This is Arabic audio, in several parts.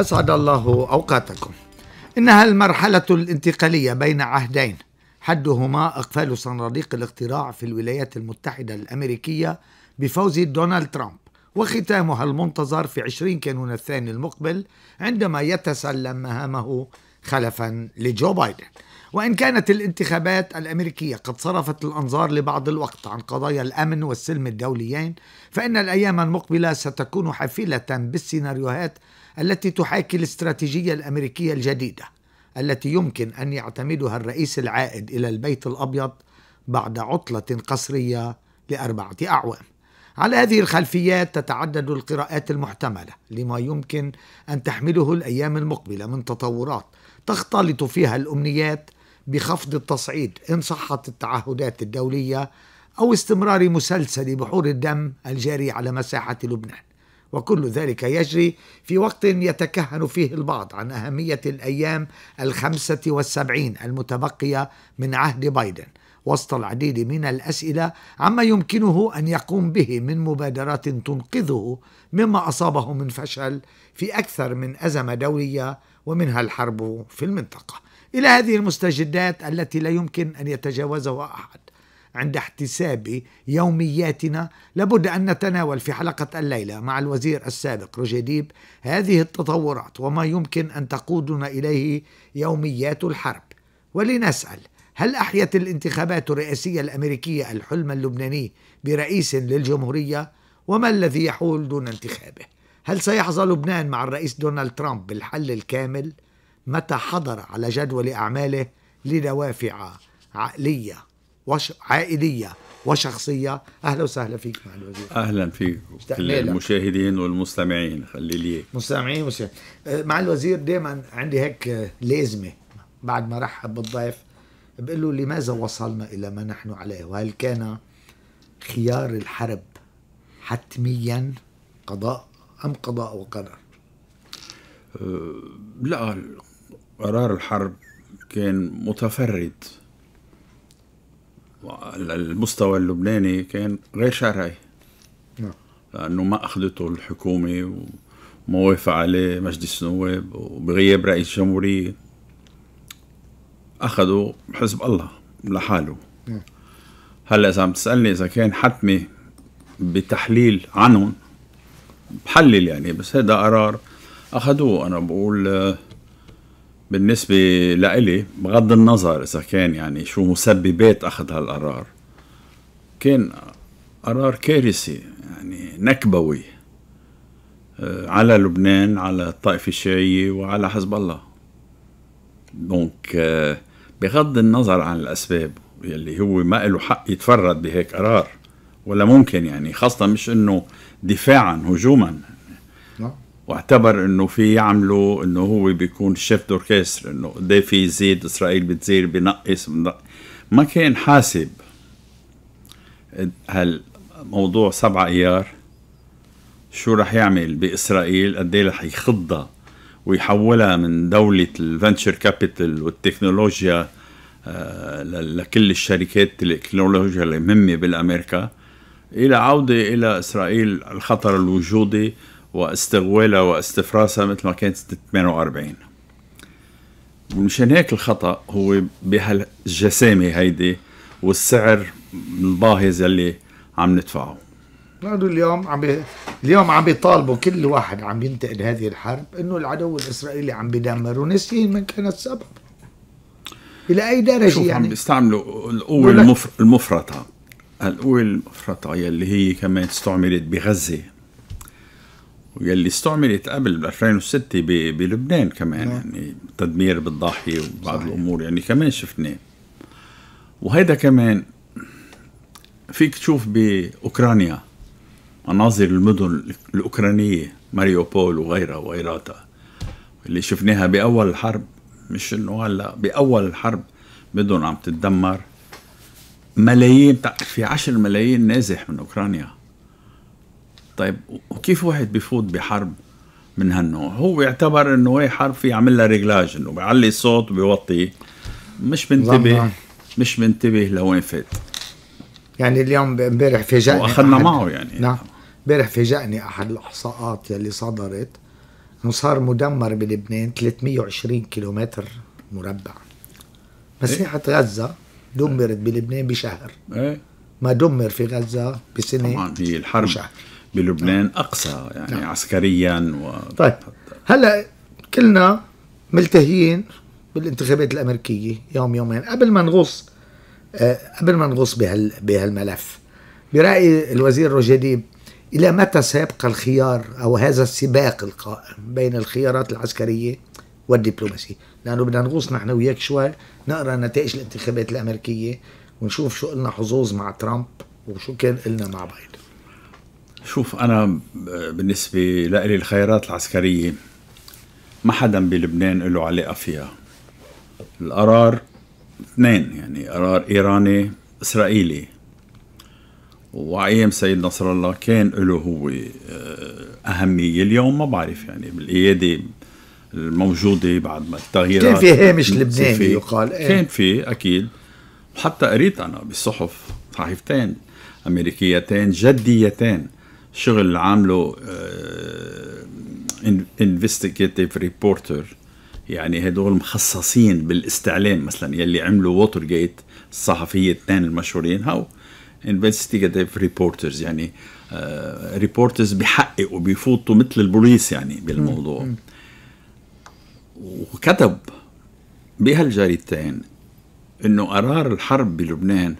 أسعد الله أوقاتكم إنها المرحلة الانتقالية بين عهدين حدهما إقفال صناديق الاقتراع في الولايات المتحدة الأمريكية بفوز دونالد ترامب وختامها المنتظر في 20 كانون الثاني المقبل عندما يتسلم مهامه خلفا لجو بايدن وإن كانت الانتخابات الأمريكية قد صرفت الأنظار لبعض الوقت عن قضايا الأمن والسلم الدوليين فإن الأيام المقبلة ستكون حافلة بالسيناريوهات التي تحاكي الاستراتيجيه الامريكيه الجديده التي يمكن ان يعتمدها الرئيس العائد الى البيت الابيض بعد عطله قصريه لاربعه اعوام. على هذه الخلفيات تتعدد القراءات المحتمله لما يمكن ان تحمله الايام المقبله من تطورات تختلط فيها الامنيات بخفض التصعيد ان صحت التعهدات الدوليه او استمرار مسلسل بحور الدم الجاري على مساحه لبنان. وكل ذلك يجري في وقت يتكهن فيه البعض عن أهمية الأيام الخمسة والسبعين المتبقية من عهد بايدن وسط العديد من الأسئلة عما يمكنه أن يقوم به من مبادرات تنقذه مما أصابه من فشل في أكثر من أزمة دولية ومنها الحرب في المنطقة إلى هذه المستجدات التي لا يمكن أن يتجاوزها أحد عند احتساب يومياتنا لابد أن نتناول في حلقة الليلة مع الوزير السابق رجديب هذه التطورات وما يمكن أن تقودنا إليه يوميات الحرب ولنسأل هل أحيت الانتخابات الرئاسية الأمريكية الحلم اللبناني برئيس للجمهورية؟ وما الذي يحول دون انتخابه؟ هل سيحظى لبنان مع الرئيس دونالد ترامب بالحل الكامل؟ متى حضر على جدول أعماله لدوافع عقلية وش عائليه وشخصيه اهلا وسهلا فيك مع الوزير اهلا فيك المشاهدين والمستمعين خلي لي مستمعين مع الوزير دائما عندي هيك لازمه بعد ما رحب بالضيف بقول له لماذا وصلنا الى ما نحن عليه وهل كان خيار الحرب حتميا قضاء ام قضاء وقرار أه، لا قرار الحرب كان متفرد المستوى اللبناني كان غير شرعي نعم لانه ما اخذته الحكومه وما وافق عليه مجلس النواب وبغياب رئيس الجمهوريه اخذوا حزب الله لحاله نعم هلا اذا عم تسالني اذا كان حتمي بتحليل عنهم بحلل يعني بس هذا قرار اخذوه انا بقول آه، بالنسبة لإلي بغض النظر إذا كان يعني شو مسببات أخذ هالقرار كان قرار كارثي يعني نكبوي آه، على لبنان على الطائفة الشيعية وعلى حزب الله دونك آه، بغض النظر عن الأسباب يلي هو ما له حق يتفرد بهيك قرار ولا ممكن يعني خاصة مش إنه دفاعا هجوما واعتبر انه في يعملوا انه هو بيكون شيف دوركستر انه ده في يزيد اسرائيل بتزيد بنقص ما كان حاسب هالموضوع سبعة ايار شو رح يعمل باسرائيل قد ايه رح يخضها ويحولها من دولة الفنتشر كابيتال والتكنولوجيا آه، لكل الشركات التكنولوجيا المهمة بالأمريكا إلى عودة إلى إسرائيل الخطر الوجودي واستغوالها واستفراسها مثل ما كانت 48 مشان هيك الخطا هو بهالجسامه هيدي والسعر الباهظ اللي عم ندفعه هذا اليوم عم بي... اليوم عم بيطالبوا كل واحد عم ينتقد هذه الحرب انه العدو الاسرائيلي عم بيدمر ونسيين من كان السبب الى اي درجه شوف يعني عم بيستعملوا القوه المفرطه القوه المفرطه يلي هي كمان استعملت بغزه واللي استعملت قبل 2006 بلبنان كمان نعم. يعني تدمير بالضاحيه وبعض صحيح. الامور يعني كمان شفناه وهيدا كمان فيك تشوف باوكرانيا مناظر المدن الاوكرانيه ماريوبول وغيرها وغيراتها اللي شفناها باول الحرب مش انه هلا باول الحرب مدن عم تتدمر ملايين في 10 ملايين نازح من اوكرانيا طيب وكيف واحد بفوت بحرب من هالنوع هو يعتبر انه هي إيه، حرب في يعمل لها ريجلاج انه بيعلي الصوت وبيوطي مش منتبه مش منتبه لوين فات يعني اليوم امبارح فاجئني واخذنا معه يعني نعم امبارح فاجئني احد الاحصاءات يلي صدرت انه صار مدمر بلبنان 320 كيلومتر مربع مساحة إيه؟ غزة دمرت بلبنان بشهر إيه؟ ما دمر في غزة بسنة طبعا هي الحرب بشهر. بلبنان نعم. اقصى يعني نعم. عسكريا و... طيب هلا كلنا ملتهيين بالانتخابات الامريكيه يوم يومين قبل ما نغوص آه قبل ما نغوص بهال بهالملف براي الوزير روجيديب الى متى سيبقى الخيار او هذا السباق القائم بين الخيارات العسكريه والدبلوماسيه لانه بدنا نغوص نحن وياك شوي نقرا نتائج الانتخابات الامريكيه ونشوف شو قلنا حظوظ مع ترامب وشو كان قلنا مع بايدن شوف أنا آه، بالنسبة لإلي الخيارات العسكرية ما حدا بلبنان له علاقة فيها القرار اثنين يعني قرار إيراني إسرائيلي وعيام سيد نصر الله كان له هو آه، أهمية اليوم ما بعرف يعني بالقياده الموجودة بعد ما التغييرات كان في هامش لبناني يقال إيه؟ كان في أكيد وحتى قريت أنا بالصحف صحيفتين أمريكيتين جديتين شغل عامله انفستيجيتيف آه، ريبورتر يعني هدول مخصصين بالاستعلام مثلا يلي عملوا ووتر جيت الصحفيه الاثنين المشهورين هاو انفستيجيتيف ريبورترز يعني ريبورترز آه، بحققوا بيفوتوا مثل البوليس يعني بالموضوع وكتب بهالجريدتين انه قرار الحرب بلبنان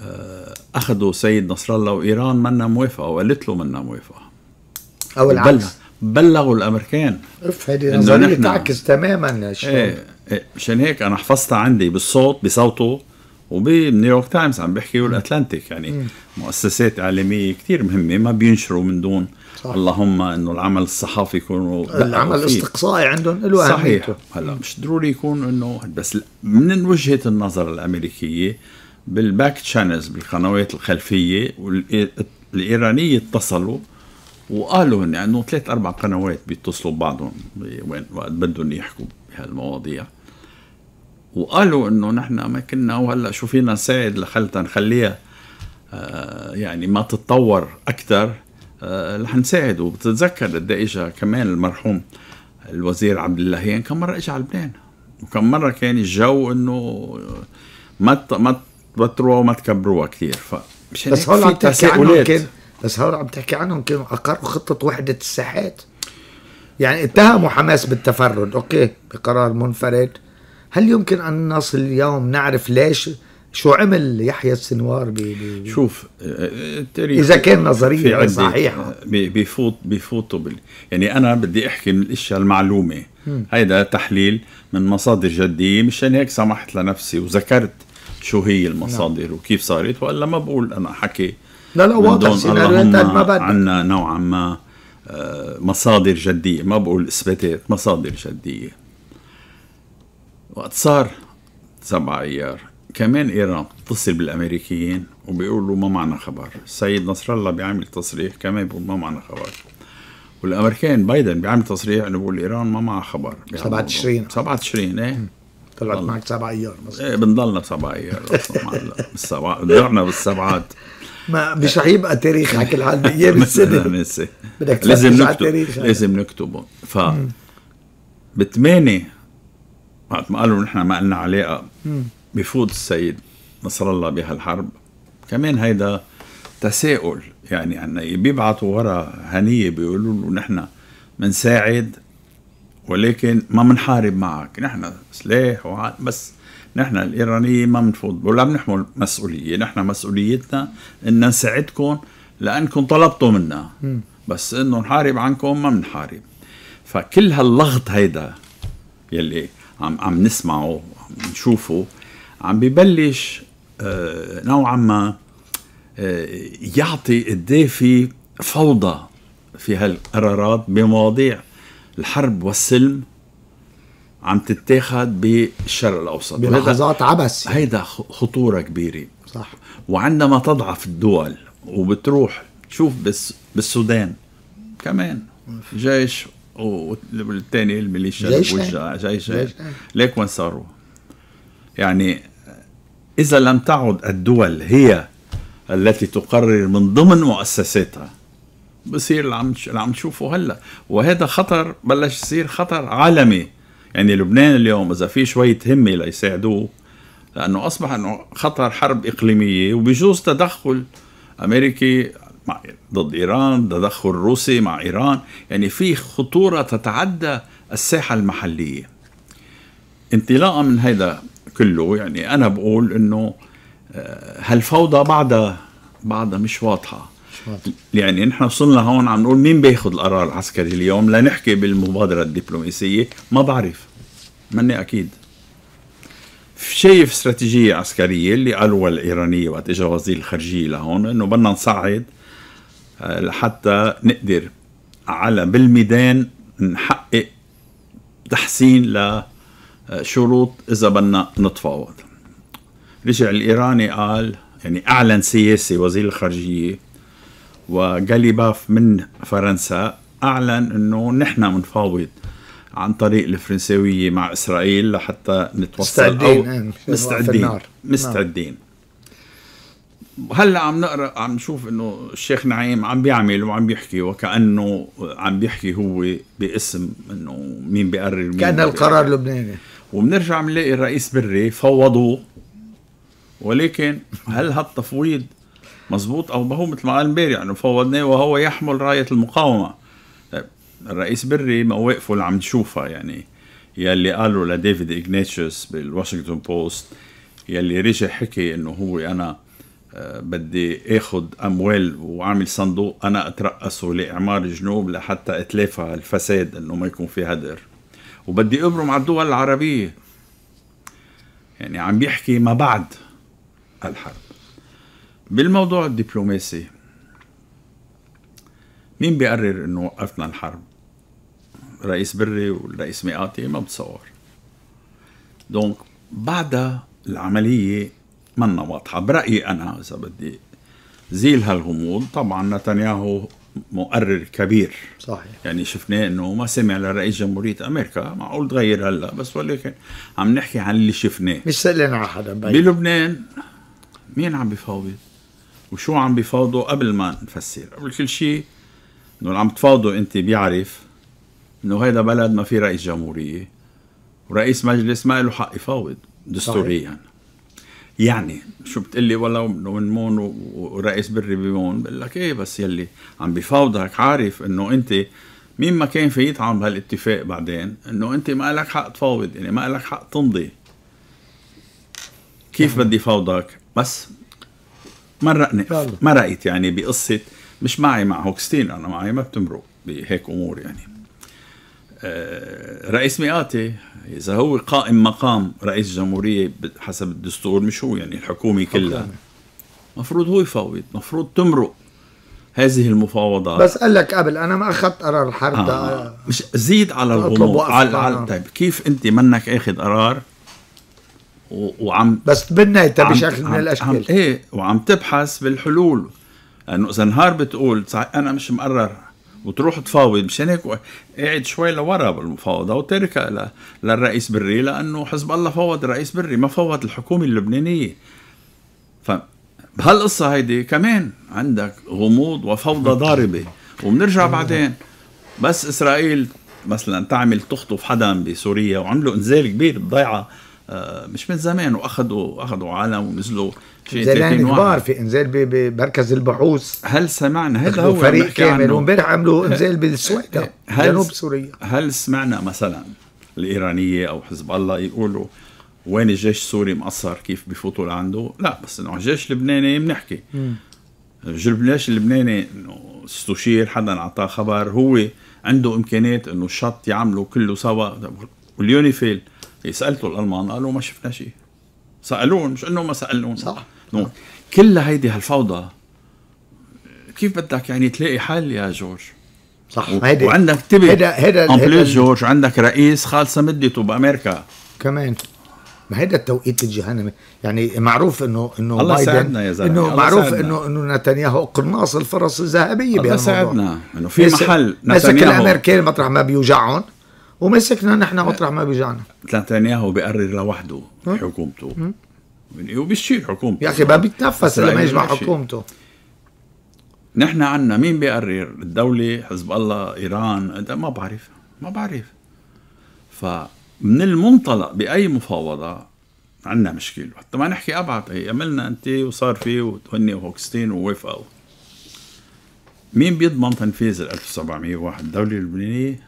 آه اخذوا سيد نصر الله وايران منا موافقه وقالت له منا موافقه او العكس بلغوا الامريكان اف هذه نظريه تعكس تماما ايه ايه مشان هيك انا حفظتها عندي بالصوت بصوته وبنيويورك تايمز عم بيحكي والاتلانتيك يعني مم. مؤسسات اعلاميه كثير مهمه ما بينشروا من دون صح. اللهم انه العمل الصحفي يكون العمل الاستقصائي عندهم له اهميته صحيح هلا مش ضروري يكون انه بس من وجهه النظر الامريكيه بالباك تشانلز بالقنوات الخلفيه والايرانيه اتصلوا وقالوا هن انه ثلاث اربع قنوات بيتصلوا ببعضهم وين وقت بدهم يحكوا بهالمواضيع وقالوا انه نحن ما كنا وهلا شو فينا نساعد لخلتا نخليها آه يعني ما تتطور اكثر آه رح نساعد وبتتذكر قد إيه اجى كمان المرحوم الوزير عبد اللهيان يعني كم مره اجى على لبنان وكم مره كان الجو انه ما ما تبطروها وما تكبروها كثير ف بس هول عم تحكي عنهم كان بس هول عم تحكي عنهم كانوا اقروا خطه وحده الساحات يعني اتهموا حماس بالتفرد اوكي بقرار منفرد هل يمكن ان نصل اليوم نعرف ليش شو عمل يحيى السنوار ب شوف التاريخ اذا كان نظريا صحيحه بفوت بفوتوا يعني انا بدي احكي من الاشياء المعلومه هيدا تحليل من مصادر جديه مشان هيك سمحت لنفسي وذكرت شو هي نعم. المصادر نعم. وكيف صارت والا ما بقول انا حكي لا لا واضح سيناريوهات ما بدك عندنا نوعا ما آه، مصادر جديه ما بقول اثباتات مصادر جديه وقت صار 7 ايار كمان ايران بتتصل بالامريكيين وبيقولوا ما معنا خبر السيد نصر الله بيعمل تصريح كمان بيقول ما معنا خبر والامريكان بايدن بيعمل تصريح انه بيقول ايران ما معها خبر 7 تشرين 7 تشرين ايه طلعت معك سبع ايار مثلا ايه بنضلنا بسبع ايار بالسبع ضربنا بالسبعات ما مش على كل حال ايام السنه بدك لازم نكتب لازم نكتبه ف بثمانية وقت ما قالوا نحن ما لنا علاقه بفوت السيد نصر الله بهالحرب كمان هيدا تساؤل يعني عنا بيبعثوا ورا هنيه بيقولوا له نحن بنساعد ولكن ما بنحارب معك نحن سلاح وع... بس نحن الايرانيين ما بنفوت ولا بنحمل مسؤوليه نحن مسؤوليتنا ان نساعدكم لانكم طلبتوا منا بس انه نحارب عنكم ما بنحارب فكل هاللغط هيدا يلي عم عم نسمعه عم نشوفه عم ببلش آه، نوعا ما آه، يعطي يعطي في فوضى في هالقرارات بمواضيع الحرب والسلم عم تتاخد بالشرق الاوسط بلحظات عبث يعني. هيدا خطوره كبيره صح وعندما تضعف الدول وبتروح تشوف بس بالسودان كمان جيش والثاني الميليشيا جيش جيش ليك وين صاروا يعني اذا لم تعد الدول هي التي تقرر من ضمن مؤسساتها بصير اللي عم اللي عم تشوفه هلا وهذا خطر بلش يصير خطر عالمي يعني لبنان اليوم اذا في شويه همه ليساعدوه لانه اصبح انه خطر حرب اقليميه وبجوز تدخل امريكي مع ضد ايران تدخل روسي مع ايران يعني في خطوره تتعدى الساحه المحليه انطلاقا من هذا كله يعني انا بقول انه آه، هالفوضى بعدها بعدها مش واضحه يعني نحن وصلنا هون عم نقول مين بياخذ القرار العسكري اليوم لنحكي بالمبادره الدبلوماسيه ما بعرف ماني اكيد شايف استراتيجيه عسكريه اللي قالوها الايرانيه وقت اجى وزير الخارجيه لهون انه بدنا نصعد آه، لحتى نقدر على بالميدان نحقق تحسين لشروط آه، اذا بدنا نتفاوض رجع الايراني قال يعني اعلن سياسي وزير الخارجيه وغاليباف من فرنسا أعلن أنه نحن منفاوض عن طريق الفرنساوية مع إسرائيل لحتى نتوصل مستعدين أو مستعدين إيه، مستعدين هلا عم نقرا عم نشوف انه الشيخ نعيم عم بيعمل وعم بيحكي وكانه عم بيحكي هو باسم انه مين بيقرر مين كان القرار لبناني وبنرجع بنلاقي الرئيس بري فوضوه ولكن هل هالتفويض مزبوط او ما هو مثل ما قال امبارح يعني انه فوضناه وهو يحمل رايه المقاومه طيب، الرئيس بري مواقفه اللي عم نشوفها يعني يلي قاله لديفيد اغناتشيوس بالواشنطن بوست يلي رجع حكي انه هو انا آه، بدي اخذ اموال واعمل صندوق انا اترأسه لاعمار الجنوب لحتى اتلافى الفساد انه ما يكون في هدر وبدي ابرم على الدول العربيه يعني عم بيحكي ما بعد الحرب بالموضوع الدبلوماسي مين بيقرر انه وقفنا الحرب؟ رئيس بري والرئيس ميقاتي ما بتصور دونك بعدها العملية منا واضحة برأيي أنا إذا بدي زيل هالغموض طبعا نتنياهو مقرر كبير صحيح يعني شفناه انه ما سمع لرئيس جمهوريه امريكا معقول تغير هلا بس ولكن عم نحكي عن اللي شفناه مش سألنا على حدا بلبنان مين عم بفاوض؟ وشو عم بفاوضوا قبل ما نفسر قبل كل شيء انه عم تفاوضوا انت بيعرف انه هيدا بلد ما في رئيس جمهوريه ورئيس مجلس ما له حق يفاوض دستوريا صحيح. يعني شو بتقلي والله من مون ورئيس بري بمون بقول لك ايه بس يلي عم بفاوضك عارف انه انت مين ما كان في يطعم بهالاتفاق بعدين انه انت ما لك حق تفاوض يعني ما لك حق تمضي كيف بدي فاوضك بس مرقني مرقت يعني بقصه مش معي مع هوكستين انا معي ما بتمرق بهيك امور يعني آه، رئيس مئاتي اذا هو قائم مقام رئيس جمهوريه حسب الدستور مش هو يعني الحكومه كلها مفروض هو يفاوض مفروض تمرق هذه المفاوضات بس قال لك قبل انا ما اخذت قرار الحرب آه. ده آه. مش زيد على الغموض على, على طيب كيف انت منك اخذ قرار وعم بس بالنهاية بشكل من الاشكال ايه وعم تبحث بالحلول لانه اذا نهار بتقول انا مش مقرر وتروح تفاوض مشان هيك قاعد شوي لورا بالمفاوضه وتركها للرئيس بري لانه حزب الله فوض الرئيس بري ما فوض الحكومه اللبنانيه ف بهالقصه هيدي كمان عندك غموض وفوضى ضاربه وبنرجع بعدين بس اسرائيل مثلا تعمل تخطف حدا بسوريا وعملوا انزال كبير بضيعه آه، مش من زمان واخذوا اخذوا علم ونزلوا في زلان كبار في انزال بمركز البحوث هل سمعنا هذا هو فريق كامل وامبارح عملوا انزال بالسويدة جنوب سوريا هل سمعنا مثلا الايرانيه او حزب الله يقولوا وين الجيش السوري مقصر كيف بفوتوا لعنده لا بس انه الجيش اللبناني بنحكي الجيش اللبناني انه استشير حدا اعطاه خبر هو عنده امكانيات انه الشط يعملوا كله سوا واليونيفيل إيه، سالته الالمان قالوا ما شفنا شيء سالون مش انه ما سالون صح نو. نعم. كل هيدي هالفوضى كيف بدك يعني تلاقي حل يا جورج صح و... هيدي وعندك تبي هيدا هيدا امبليس جورج عندك رئيس خالصه مدته بامريكا كمان ما هيدا التوقيت الجهنمي يعني معروف انه انه الله بايدن ساعدنا يا زلمه انه معروف انه انه نتنياهو قناص الفرص الذهبيه بهالموضوع الله ساعدنا انه في محل نتنياهو ماسك الامريكان مطرح ما بيوجعهم ومسكنا نحن مطرح ما بيجعنا نتنياهو بيقرر لوحده حكومته وبيشيل حكومته يا اخي ما بيتنفس لما يجمع حكومته نحن عنا مين بيقرر الدولة حزب الله إيران ما بعرف ما بعرف فمن المنطلق بأي مفاوضة عندنا مشكلة حتى ما نحكي أبعد هي عملنا أنت وصار في وهني وهوكستين ووافقوا مين بيضمن تنفيذ ال 1701 الدولة اللبنانية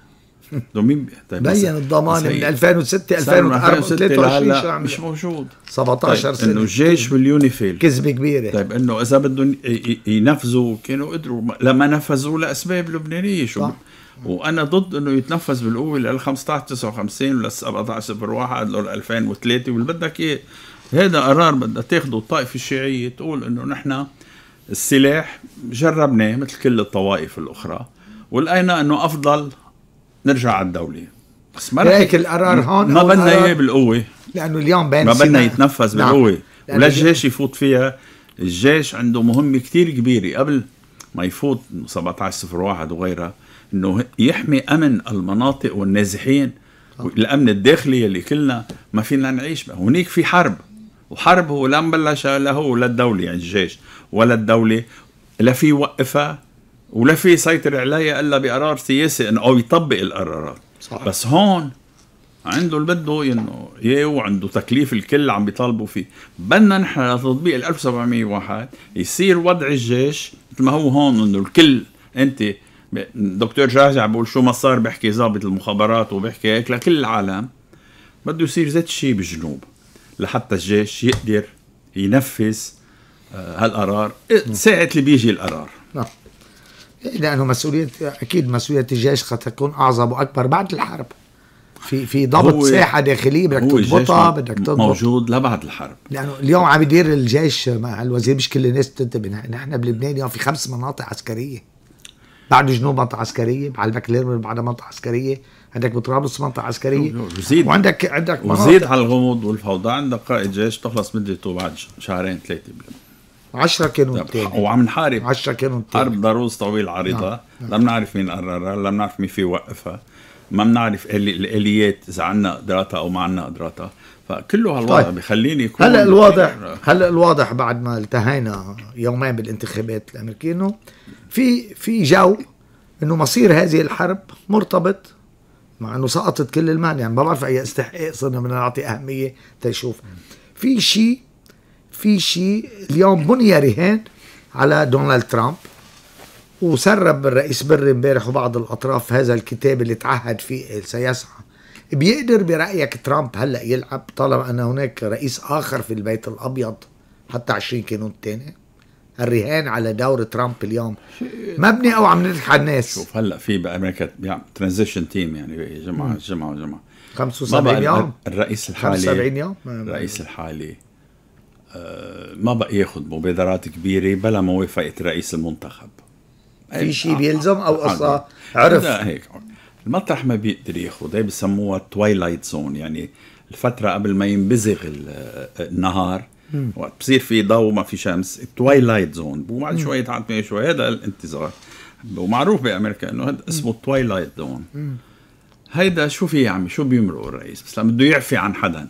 طيب، مين طيب بين الضمان من 2006 2004 23 مش موجود 17 طيب سنه انه الجيش واليوني كذبه كبيره طيب انه اذا بدهم ينفذوا كانوا قدروا لما نفذوا لاسباب لبنانيه شو طيب. وانا ضد انه يتنفذ بالقوه لل 15 59 ولل 17 صفر 1 لل 2003 واللي بدك اياه هذا قرار بدها تاخده الطائفه الشيعيه تقول انه نحن السلاح جربناه مثل كل الطوائف الاخرى ولقينا انه افضل نرجع على الدوله بس ما رأيك القرار هون ما بدنا اياه بالقوه لانه اليوم بين ما بدنا يتنفذ نعم. بالقوه ولا الجيش يفوت فيها الجيش عنده مهمه كثير كبيره قبل ما يفوت 1701 وغيرها انه يحمي امن المناطق والنازحين آه. الامن الداخلي اللي كلنا ما فينا نعيش به هناك في حرب وحرب هو لا مبلش له ولا الدوله يعني الجيش ولا الدوله لا في يوقفها ولا في يسيطر عليها الا بقرار سياسي انه او يطبق القرارات صح. بس هون عنده اللي بده انه ايه وعنده تكليف الكل عم بيطالبوا فيه بدنا نحن لتطبيق ال 1701 يصير وضع الجيش مثل ما هو هون انه الكل انت دكتور جعجع بقول شو ما صار بيحكي ضابط المخابرات وبيحكي هيك لكل العالم بده يصير ذات الشيء بالجنوب لحتى الجيش يقدر ينفذ آه، هالقرار ساعة اللي بيجي القرار لانه مسؤوليه اكيد مسؤوليه الجيش قد تكون اعظم واكبر بعد الحرب في في ضبط ساحه داخليه بدك تضبطها بدك تضبط موجود لبعد الحرب لانه اليوم عم يدير الجيش مع الوزير مش كل الناس بتنتبه نحن بلبنان اليوم في خمس مناطق عسكريه بعد جنوب منطقه عسكريه بعد بكلير بعد منطقه عسكريه عندك بطرابلس منطقه عسكريه وزيد وعندك عندك وزيد على الغموض والفوضى عندك قائد جيش تخلص مدته بعد شهرين ثلاثه بلبنان 10 كانون طيب، تاني وعم نحارب 10 كانون تاني حرب ضروس طويل عريضه نعم. نعم. لا بنعرف مين قررها لا بنعرف مين في يوقفها ما بنعرف الاليات اذا عندنا قدراتها او ما عندنا قدراتها فكله هالوضع طيب. بخليني يكون هلا الواضح هلا الواضح بعد ما التهينا يومين بالانتخابات الامريكيه انه في في جو انه مصير هذه الحرب مرتبط مع انه سقطت كل المعنى يعني ما بعرف اي استحقاق صرنا بدنا نعطي اهميه تشوف في شيء في شيء اليوم بني رهان على دونالد ترامب وسرب الرئيس بري امبارح وبعض الاطراف هذا الكتاب اللي تعهد فيه سيسعى بيقدر برايك ترامب هلا يلعب طالما ان هناك رئيس اخر في البيت الابيض حتى 20 كانون الثاني الرهان على دور ترامب اليوم مبني او عم نضحك على الناس شوف هلا في بامريكا ترانزيشن تيم يعني جماعه جماعه جماعه 75 يوم الرئيس الحالي 75 يوم الرئيس الحالي آه، ما بقى ياخذ مبادرات كبيره بلا موافقه رئيس المنتخب في إيه، شيء آه، بيلزم آه، او اصلا عرف هيك المطرح ما بيقدر ياخذ هي إيه، بسموها تويلايت زون يعني الفتره قبل ما ينبزغ النهار وقت بصير في ضوء ما في شمس التوايلايت زون وبعد شوي تعتمي شوي هذا الانتظار ومعروف بامريكا انه هذا اسمه التوايلايت زون هيدا شو في يعمل شو بيمرق الرئيس بس لما بده يعفي عن حدا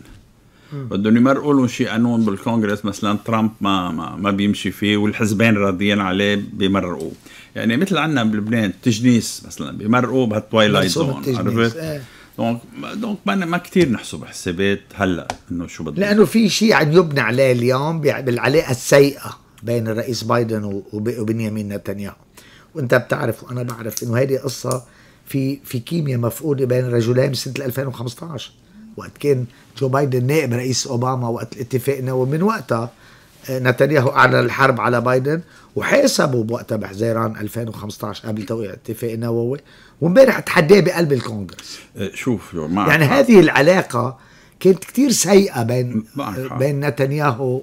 بدهم يمرقوا لهم شيء قانون بالكونغرس مثلا ترامب ما ما, ما بيمشي فيه والحزبين راضيين عليه بمرقوا يعني مثل عندنا بلبنان التجنيس مثلا بمرقوا بهالتوايلايت زون عرفت؟ إيه. دونك دونك ما كثير نحسب حسابات هلا انه شو بده لانه في شيء عم يبنى عليه اليوم بالعلاقه السيئه بين الرئيس بايدن وبنيامين نتنياهو وانت بتعرف وانا بعرف انه هذه قصه في في كيمياء مفقوده بين رجلين سنه 2015 وقت كان جو بايدن نائب رئيس اوباما وقت الاتفاق النووي من وقتها آه، نتنياهو اعلن الحرب على بايدن وحاسبه بوقتها بحزيران 2015 قبل توقيع الاتفاق النووي وامبارح تحداه بقلب الكونغرس آه، شوف معك يعني حق. هذه العلاقه كانت كتير سيئه بين آه، بين نتنياهو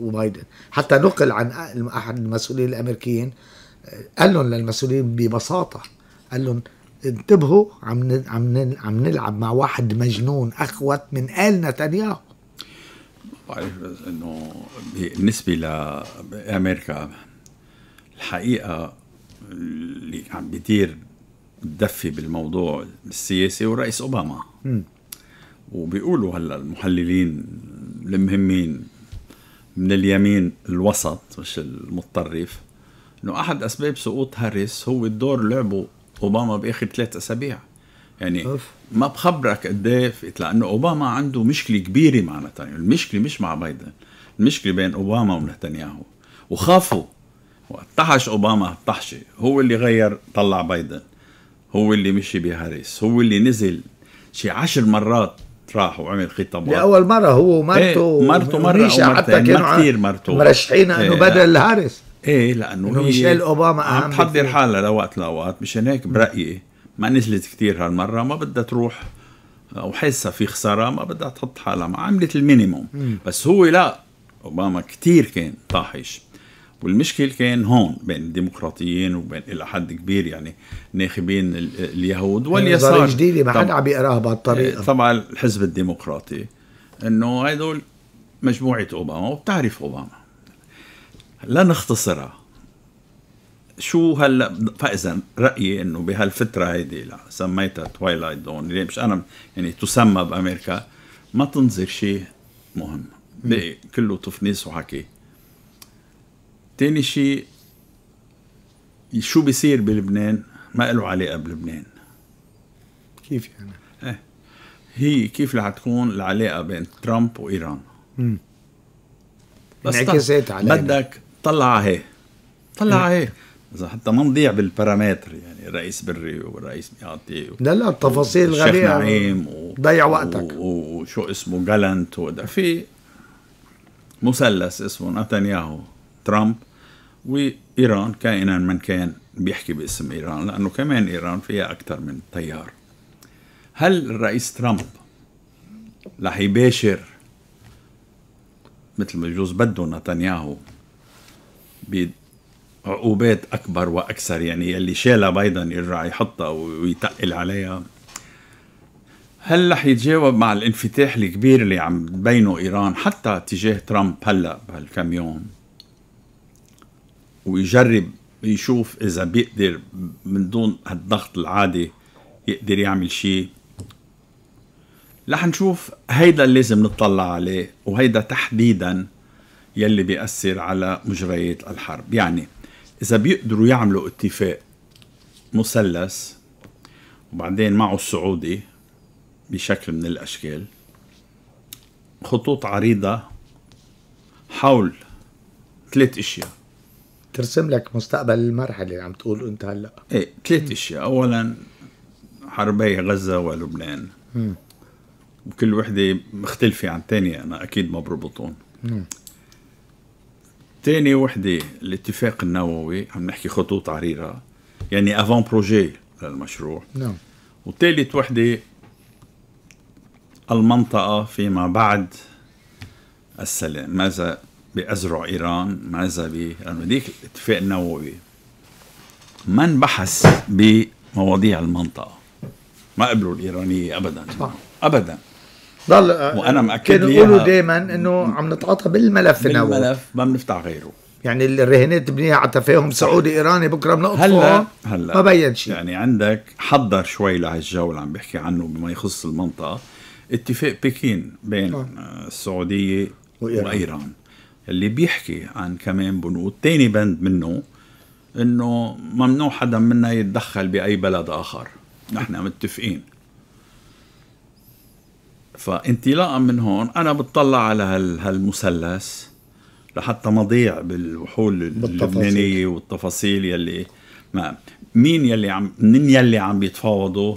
وبايدن حتى نقل عن احد المسؤولين الامريكيين قال لهم للمسؤولين ببساطه قال لهم انتبهوا عم عم عم نلعب مع واحد مجنون اخوت من ال نتنياهو بعرف انه بالنسبه لامريكا الحقيقه اللي عم بيدير الدفه بالموضوع السياسي والرئيس اوباما م. وبيقولوا هلا المحللين المهمين من اليمين الوسط مش المتطرف انه احد اسباب سقوط هاريس هو الدور لعبه اوباما باخر ثلاث اسابيع يعني أوف. ما بخبرك قد ايه لانه اوباما عنده مشكله كبيره مع نتنياهو، المشكله مش مع بايدن، المشكله بين اوباما ونتنياهو وخافوا طحش اوباما طحشه، هو اللي غير طلع بايدن هو اللي مشي بهاريس، هو اللي نزل شي عشر مرات راح وعمل خطابات لاول مره هو ومرته ايه مرته مره او ما كثير مرته مرشحين انه ايه بدل هاريس ايه لانه هي ميشيل اوباما عم تحضر حالها لوقت لوقت مشان هيك برايي ما نزلت كثير هالمره ما بدها تروح وحاسه في خساره ما بدها تحط حالها ما عملت المينيموم بس هو لا اوباما كثير كان طاحش والمشكل كان هون بين الديمقراطيين وبين الى حد كبير يعني ناخبين اليهود يعني واليسار جديده ما حدا عم يقراها بهالطريقه إيه، طبعا الحزب الديمقراطي انه هدول مجموعه اوباما وبتعرف اوباما لنختصرها شو هلا فاذا رايي انه بهالفتره هيدي لا سميتها توايلايت دون اللي مش انا يعني تسمى بامريكا ما تنظر شيء مهم بقي كله تفنيس وحكي تاني شيء شو بيصير بلبنان ما له علاقه بلبنان كيف يعني؟ إيه. هي كيف رح تكون العلاقه بين ترامب وايران مم. بس انعكست علينا بدك طلعها هي طلعها هي اذا حتى ما نضيع بالبارامتر يعني الرئيس بري والرئيس بيعطي و... لا لا التفاصيل غالية الشيخ نعيم و... ضيع وقتك و... وشو اسمه جالنت وده في مثلث اسمه نتنياهو ترامب وايران كائنا من كان بيحكي باسم ايران لانه كمان ايران فيها اكثر من تيار هل الرئيس ترامب رح يباشر مثل ما بجوز بده نتنياهو بعقوبات اكبر واكثر يعني اللي شالها بايدن يرجع يحطها ويتقل عليها هل رح يتجاوب مع الانفتاح الكبير اللي عم تبينه ايران حتى تجاه ترامب هلا بهالكم يوم ويجرب يشوف اذا بيقدر من دون هالضغط العادي يقدر يعمل شيء رح نشوف هيدا اللي لازم نطلع عليه وهيدا تحديدا يلي بيأثر على مجريات الحرب يعني إذا بيقدروا يعملوا اتفاق مثلث وبعدين معه السعودي بشكل من الأشكال خطوط عريضة حول ثلاث اشياء ترسم لك مستقبل المرحله اللي عم تقول انت هلا ايه ثلاث اشياء اولا حربي غزه ولبنان مم. وكل وحده مختلفه عن الثانيه انا اكيد ما بربطهم تاني وحدة الاتفاق النووي عم نحكي خطوط عريضة يعني افون بروجي للمشروع نعم وثالث وحدة المنطقة فيما بعد السلام ماذا بأزرع إيران ماذا ب هذيك الاتفاق النووي ما انبحث بمواضيع المنطقة ما قبلوا الإيرانية أبدا صح. أبدا ضل آه، وانا مأكد كانوا يقولوا دائما انه عم نتعاطى بالملف بالملف ما بنفتح غيره يعني الرهانات بنيها على تفاهم سعودي ايراني بكره بنقطفه هلا هلا ما بين شيء يعني عندك حضر شوي لهالجو اللي عم بحكي عنه بما يخص المنطقه اتفاق بكين بين نعم. أوه. السعوديه وإيران. وايران اللي بيحكي عن كمان بنود تاني بند منه انه ممنوع حدا منا يتدخل باي بلد اخر نحن متفقين فانطلاقا من هون انا بتطلع على هالمثلث لحتى ما ضيع بالوحول اللبنانيه والتفاصيل يلي ما مين يلي عم من يلي عم بيتفاوضوا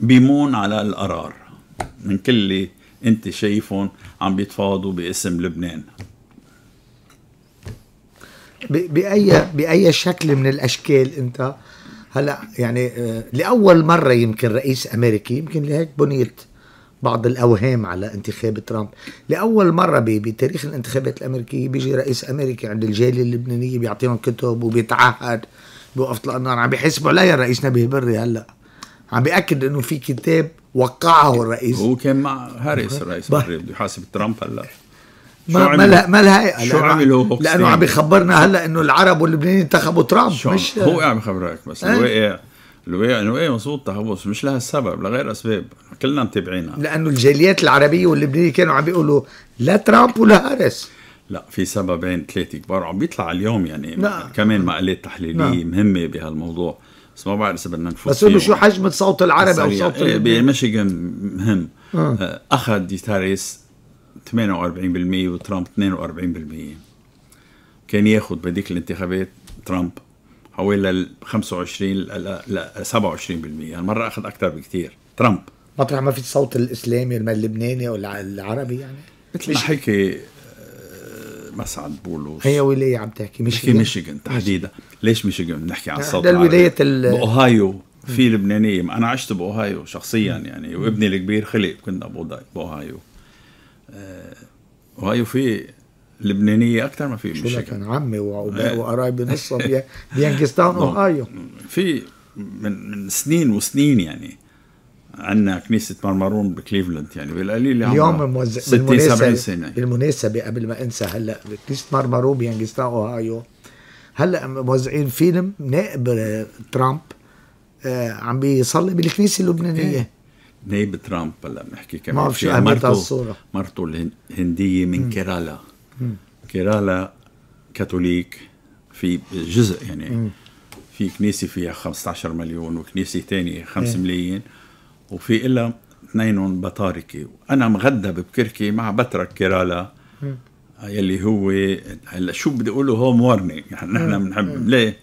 بيمون على القرار من كل اللي انت شايفهم عم بيتفاوضوا باسم لبنان باي باي شكل من الاشكال انت هلا يعني آه، لاول مره يمكن رئيس امريكي يمكن لهيك بنيت بعض الاوهام على انتخاب ترامب لاول مره بتاريخ الانتخابات الامريكيه بيجي رئيس امريكي عند الجاليه اللبنانيه بيعطيهم كتب وبيتعهد بوقف طلق النار عم بيحسبوا عليها الرئيس نبيه بري هلا عم بياكد انه في كتاب وقعه الرئيس هو كان مع هاريس الرئيس بري بده يحاسب ترامب هلا ما ما لها ما لها شو عملوا لانه عم بيخبرنا هلا انه العرب واللبنانيين انتخبوا ترامب مش هو عم يخبرك بس الواقع إيه. إيه؟ الوقع الوقع مزبوط تهوس مش لها السبب لغير اسباب كلنا متابعينها لانه الجاليات العربيه واللبنانيه كانوا عم بيقولوا لا ترامب ولا هارس لا في سببين ثلاثه كبار وعم بيطلع اليوم يعني لا. كمان مقالات تحليليه لا. مهمه بهالموضوع بس ما بعرف اذا بدنا نفوت بس شو حجم صوت العربي او صوت إيه، بمشيغن مهم آه. آه، اخذ ديتاريس 48% وترامب 42% كان ياخذ بهذيك الانتخابات ترامب حوالي 25 ل 27% هالمره يعني اخذ اكثر بكثير ترامب مطرح ما في صوت الاسلامي اللبناني ولا العربي يعني مثل ما حكي آه، مسعد بولوس هي ولايه عم تحكي ميشيغن ميشيغن تحديدا ليش ميشيغن بنحكي عن الصوت نعم، العربي الولايه ال باوهايو في لبنانيه انا عشت باوهايو شخصيا يعني وابني الكبير خلق كنا باوهايو آه، اوهايو في لبنانيه اكثر ما في مشكله شو لك عمي آه. وقرايبي نصها بيانكستاون نعم. اوهايو في من من سنين وسنين يعني عندنا كنيسة مرمرون بكليفلاند يعني بالقليل اليوم موز... 60 70 سنة بالمناسبة قبل ما انسى هلا كنيسة مرمرون بيانجستان اوهايو هلا موزعين فيلم نائب ترامب آه عم بيصلي بالكنيسة اللبنانية إيه؟ نائب ترامب هلا بنحكي كمان ما بعرف شو مرته الصورة مرته الهندية من كيرالا كيرالا كاثوليك في جزء يعني مم. في كنيسه فيها 15 مليون وكنيسه ثانيه 5 إيه. ملايين وفي الا اثنين بطاركي وانا مغدى ببكركي مع بترك كيرالا مم. يلي هو هلا شو بدي اقوله هوم وارنينج يعني نحن بنحب ليه؟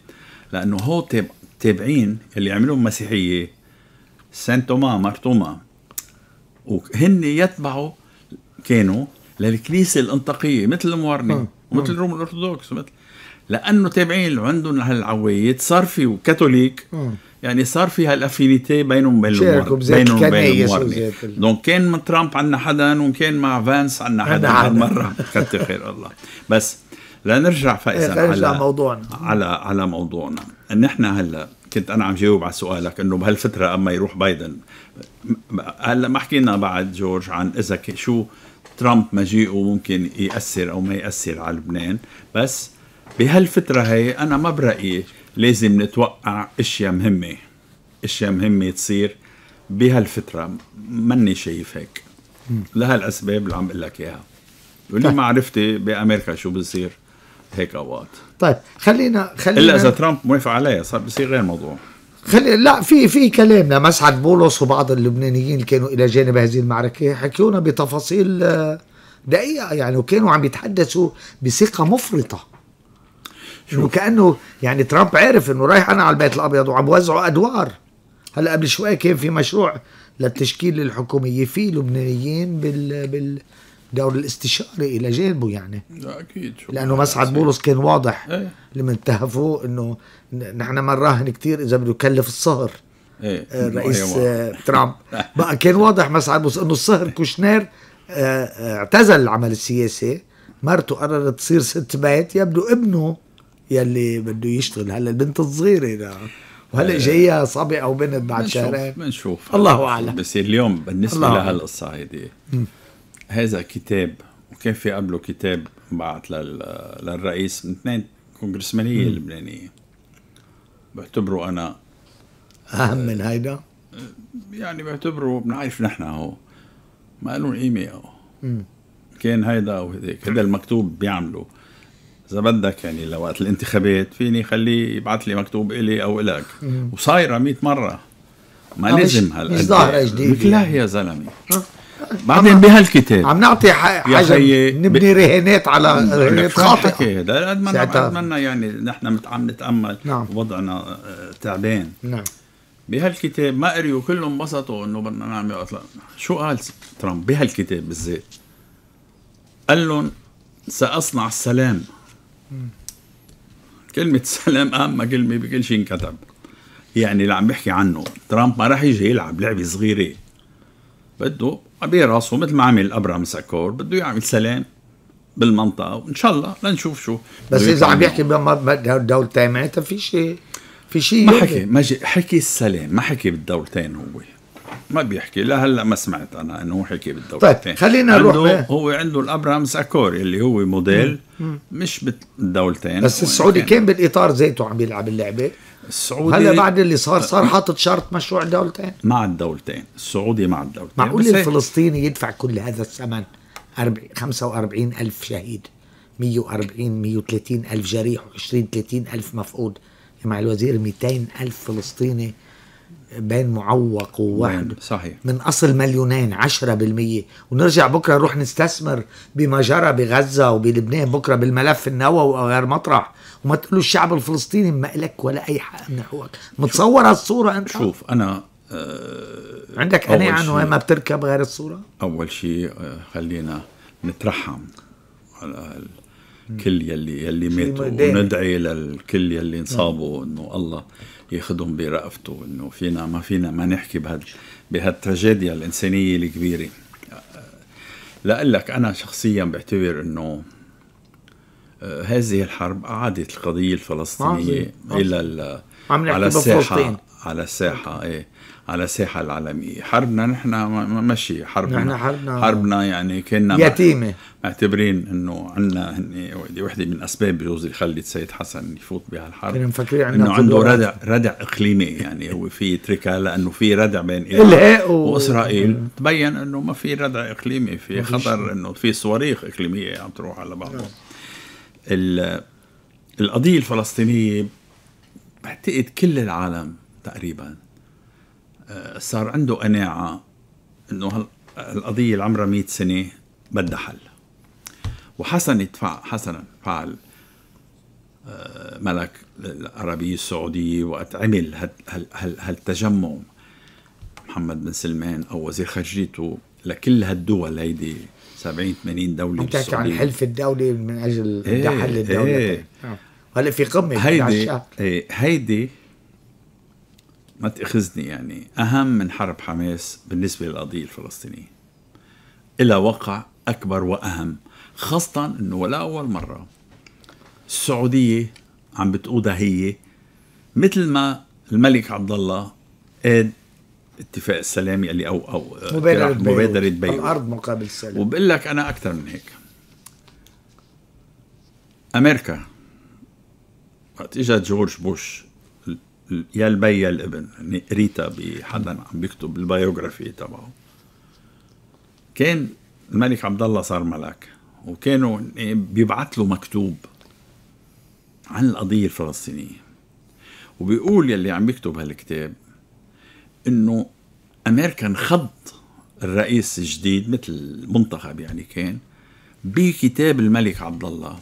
لانه هو تابعين اللي عملوا مسيحيه سان توما مارتوما وهن يتبعوا كانوا للكنيسه الانطاقيه مثل المورني آه، آه. ومثل الروم الارثوذكس ومثل لانه تابعين عندهم هالعوايد صار في وكاثوليك آه. يعني صار في هالافينيتي بينهم وبين الموارنه بينهم وبين دونك كان من ترامب عندنا حدا وكان مع فانس عندنا حدا هالمره كتر خير الله بس لنرجع فاذا إيه، على موضوعنا على على موضوعنا نحن هلا كنت انا عم جاوب على سؤالك انه بهالفتره اما يروح بايدن هلا ما حكينا بعد جورج عن اذا شو ترامب مجيئه ممكن يأثر أو ما يأثر على لبنان بس بهالفترة هي أنا ما برأيي لازم نتوقع اشياء مهمة اشياء مهمة تصير بهالفترة ماني شايف هيك لهالأسباب اللي عم بقول لك إياها ولي طيب. معرفتي بأمريكا شو بصير هيك أوقات طيب خلينا خلينا إلا إذا ترامب موافق عليها صار بصير غير موضوع خلي لا في في كلام لمسعد بولس وبعض اللبنانيين اللي كانوا الى جانب هذه المعركه حكيونا بتفاصيل آه، دقيقه يعني وكانوا عم يتحدثوا بثقه مفرطه شو كانه يعني ترامب عارف انه رايح انا على البيت الابيض وعم بوزعوا ادوار هلا قبل شوي كان في مشروع للتشكيل الحكوميه في لبنانيين بال بال دور الاستشاري الى جانبه يعني اكيد شو لانه مسعد بولس كان واضح ايه؟ لما انتهفوا انه نحن ما نراهن كثير اذا بده يكلف الصهر ايه؟ آه، الرئيس ايه ترامب بقى كان واضح مسعد بولس انه الصهر كوشنير آه، آه، اعتزل العمل السياسي مرته قررت تصير ست بيت يبدو ابنه يلي بده يشتغل هلا البنت الصغيره وهلا جايه صبي او بنت بعد شهرين بنشوف الله اعلم بس اليوم بالنسبه لهالقصه هيدي هذا كتاب وكان في قبله كتاب بعت للرئيس من اثنين كونغرسمانية لبنانية بعتبره أنا أهم من هيدا؟ يعني بعتبره بنعرف نحن هو ما قالوا قيمة كان هيدا أو هذاك هذا المكتوب بيعمله إذا بدك يعني لوقت الانتخابات فيني خليه يبعث لي مكتوب إلي أو إلك وصايرة 100 مرة ما آه، لازم هالقد مش ظاهرة جديدة لا يا زلمة آه. بعدين بهالكتاب عم نعطي حاجه نبني رهانات على رهانات خاطئه لا قد ما نعم، اتمنى يعني نحن عم نتامل نعم. وضعنا آه، تعبان نعم بهالكتاب ما قريوا كلهم انبسطوا انه بدنا نعمل شو قال ترامب بهالكتاب بالذات قال لهم ساصنع السلام كلمة سلام أهم كلمة بكل شيء انكتب يعني اللي عم بحكي عنه ترامب ما راح يجي يلعب لعبة صغيرة بده راسه مثل ما عمل ابرامس اكورد بده يعمل سلام بالمنطقه وان شاء الله لنشوف شو بس اذا عم يحكي بالدولتين معناتها في شيء في شيء ما حكي ما حكي السلام ما حكي بالدولتين هو ما بيحكي لا هلا ما سمعت انا انه هو حكي بالدولتين طيب خلينا نروح هو عنده الابرامس اكور اللي هو موديل مم. مم. مش بالدولتين بس السعودي كان بالاطار ذاته عم يلعب اللعبه السعودي هلا بعد اللي صار صار حاطط شرط مشروع الدولتين مع الدولتين السعودي مع الدولتين معقول الفلسطيني يدفع كل هذا الثمن 45 ألف شهيد 140 130 ألف جريح و20 30 ألف مفقود مع الوزير 200 ألف فلسطيني بين معوق وواحد صحيح من اصل مليونين 10% ونرجع بكره نروح نستثمر بما جرى بغزه وبلبنان بكره بالملف النووي او غير مطرح وما تقول الشعب الفلسطيني ما لك ولا اي حق من حقوقك متصور هالصوره انت شوف انا آه عندك قناعه عنه ما بتركب غير الصوره اول شيء آه، خلينا نترحم على الكل يلي يلي ماتوا وندعي للكل يلي انصابوا انه الله ياخذهم برأفته انه فينا ما فينا ما نحكي بهال بهالتراجيديا الانسانيه الكبيره آه، لأقول لك انا شخصيا بعتبر انه آه، هذه الحرب أعادت القضية الفلسطينية عظيم. إلى ال... على الساحة على الساحة إيه على الساحة العالمية حربنا نحن ماشي حربنا نحن حربنا, حربنا يعني كنا يتيمة معتبرين انه عندنا هن يعني وحده من اسباب بجوز اللي خلت سيد حسن يفوت بهالحرب كنا مفكرين عندنا انه عنده ردع ردع اقليمي يعني هو في تركها لانه في ردع بين ايران و... واسرائيل تبين انه ما في ردع اقليمي في خطر انه في صواريخ اقليميه عم تروح على بعضهم القضية الفلسطينية بعتقد كل العالم تقريبا آه، صار عنده قناعة انه هالقضية اللي عمرها 100 سنة بدها حل وحسن حسنا فعل آه، ملك العربية السعودية وقت عمل هالتجمع محمد بن سلمان أو وزير خارجيته لكل هالدول هيدي 70 80 دولة انت تحكي عن الحلف الدولي من اجل ايه حل الدولتين ايه هلا في قمه هيدي ايه هيدي ما تاخذني يعني اهم من حرب حماس بالنسبه للقضيه الفلسطينيه إلى وقع اكبر واهم خاصه انه ولا اول مره السعوديه عم بتقودها هي مثل ما الملك عبد الله قاد اتفاق السلام يلي او او آه، مبادره بيع مبادرة الارض مقابل السلام وبقول لك انا اكثر من هيك امريكا وقت اجى جورج بوش يا البي يا الابن يعني ريتا بحدا عم بيكتب البيوغرافي تبعه كان الملك عبد الله صار ملك وكانوا يعني بيبعث له مكتوب عن القضية الفلسطينية وبيقول يلي عم بيكتب هالكتاب انه امريكا انخض الرئيس الجديد مثل المنتخب يعني كان بكتاب الملك عبد الله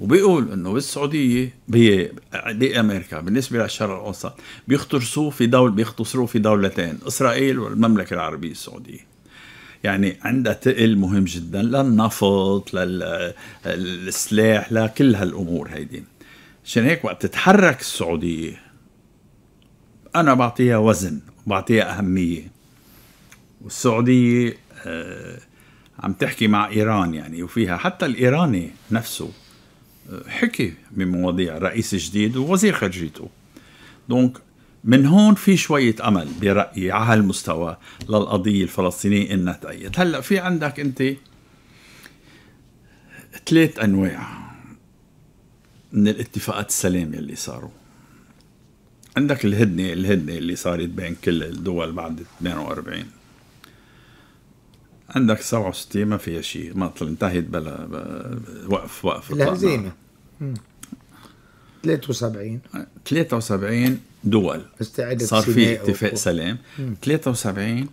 وبيقول انه بالسعوديه بامريكا بالنسبه للشرق الاوسط بيختصروا في دول بيختصروه في دولتين اسرائيل والمملكه العربيه السعوديه يعني عندها تقل مهم جدا للنفط للسلاح لكل هالامور هيدي عشان هيك وقت تتحرك السعوديه انا بعطيها وزن بعطيها أهمية والسعودية آه، عم تحكي مع إيران يعني وفيها حتى الإيراني نفسه آه، حكي بمواضيع رئيس جديد ووزير خارجيته دونك من هون في شوية أمل برأيي على هالمستوى للقضية الفلسطينية إنها تأيد هلأ في عندك أنت ثلاث أنواع من الاتفاقات السلام اللي صاروا عندك الهدنة الهدنة اللي صارت بين كل الدول بعد 42 عندك 67 ما فيها شيء ما انتهت بلا وقف وقف الهزيمة 73 73 دول استعدت صار في اتفاق سلام مم. 73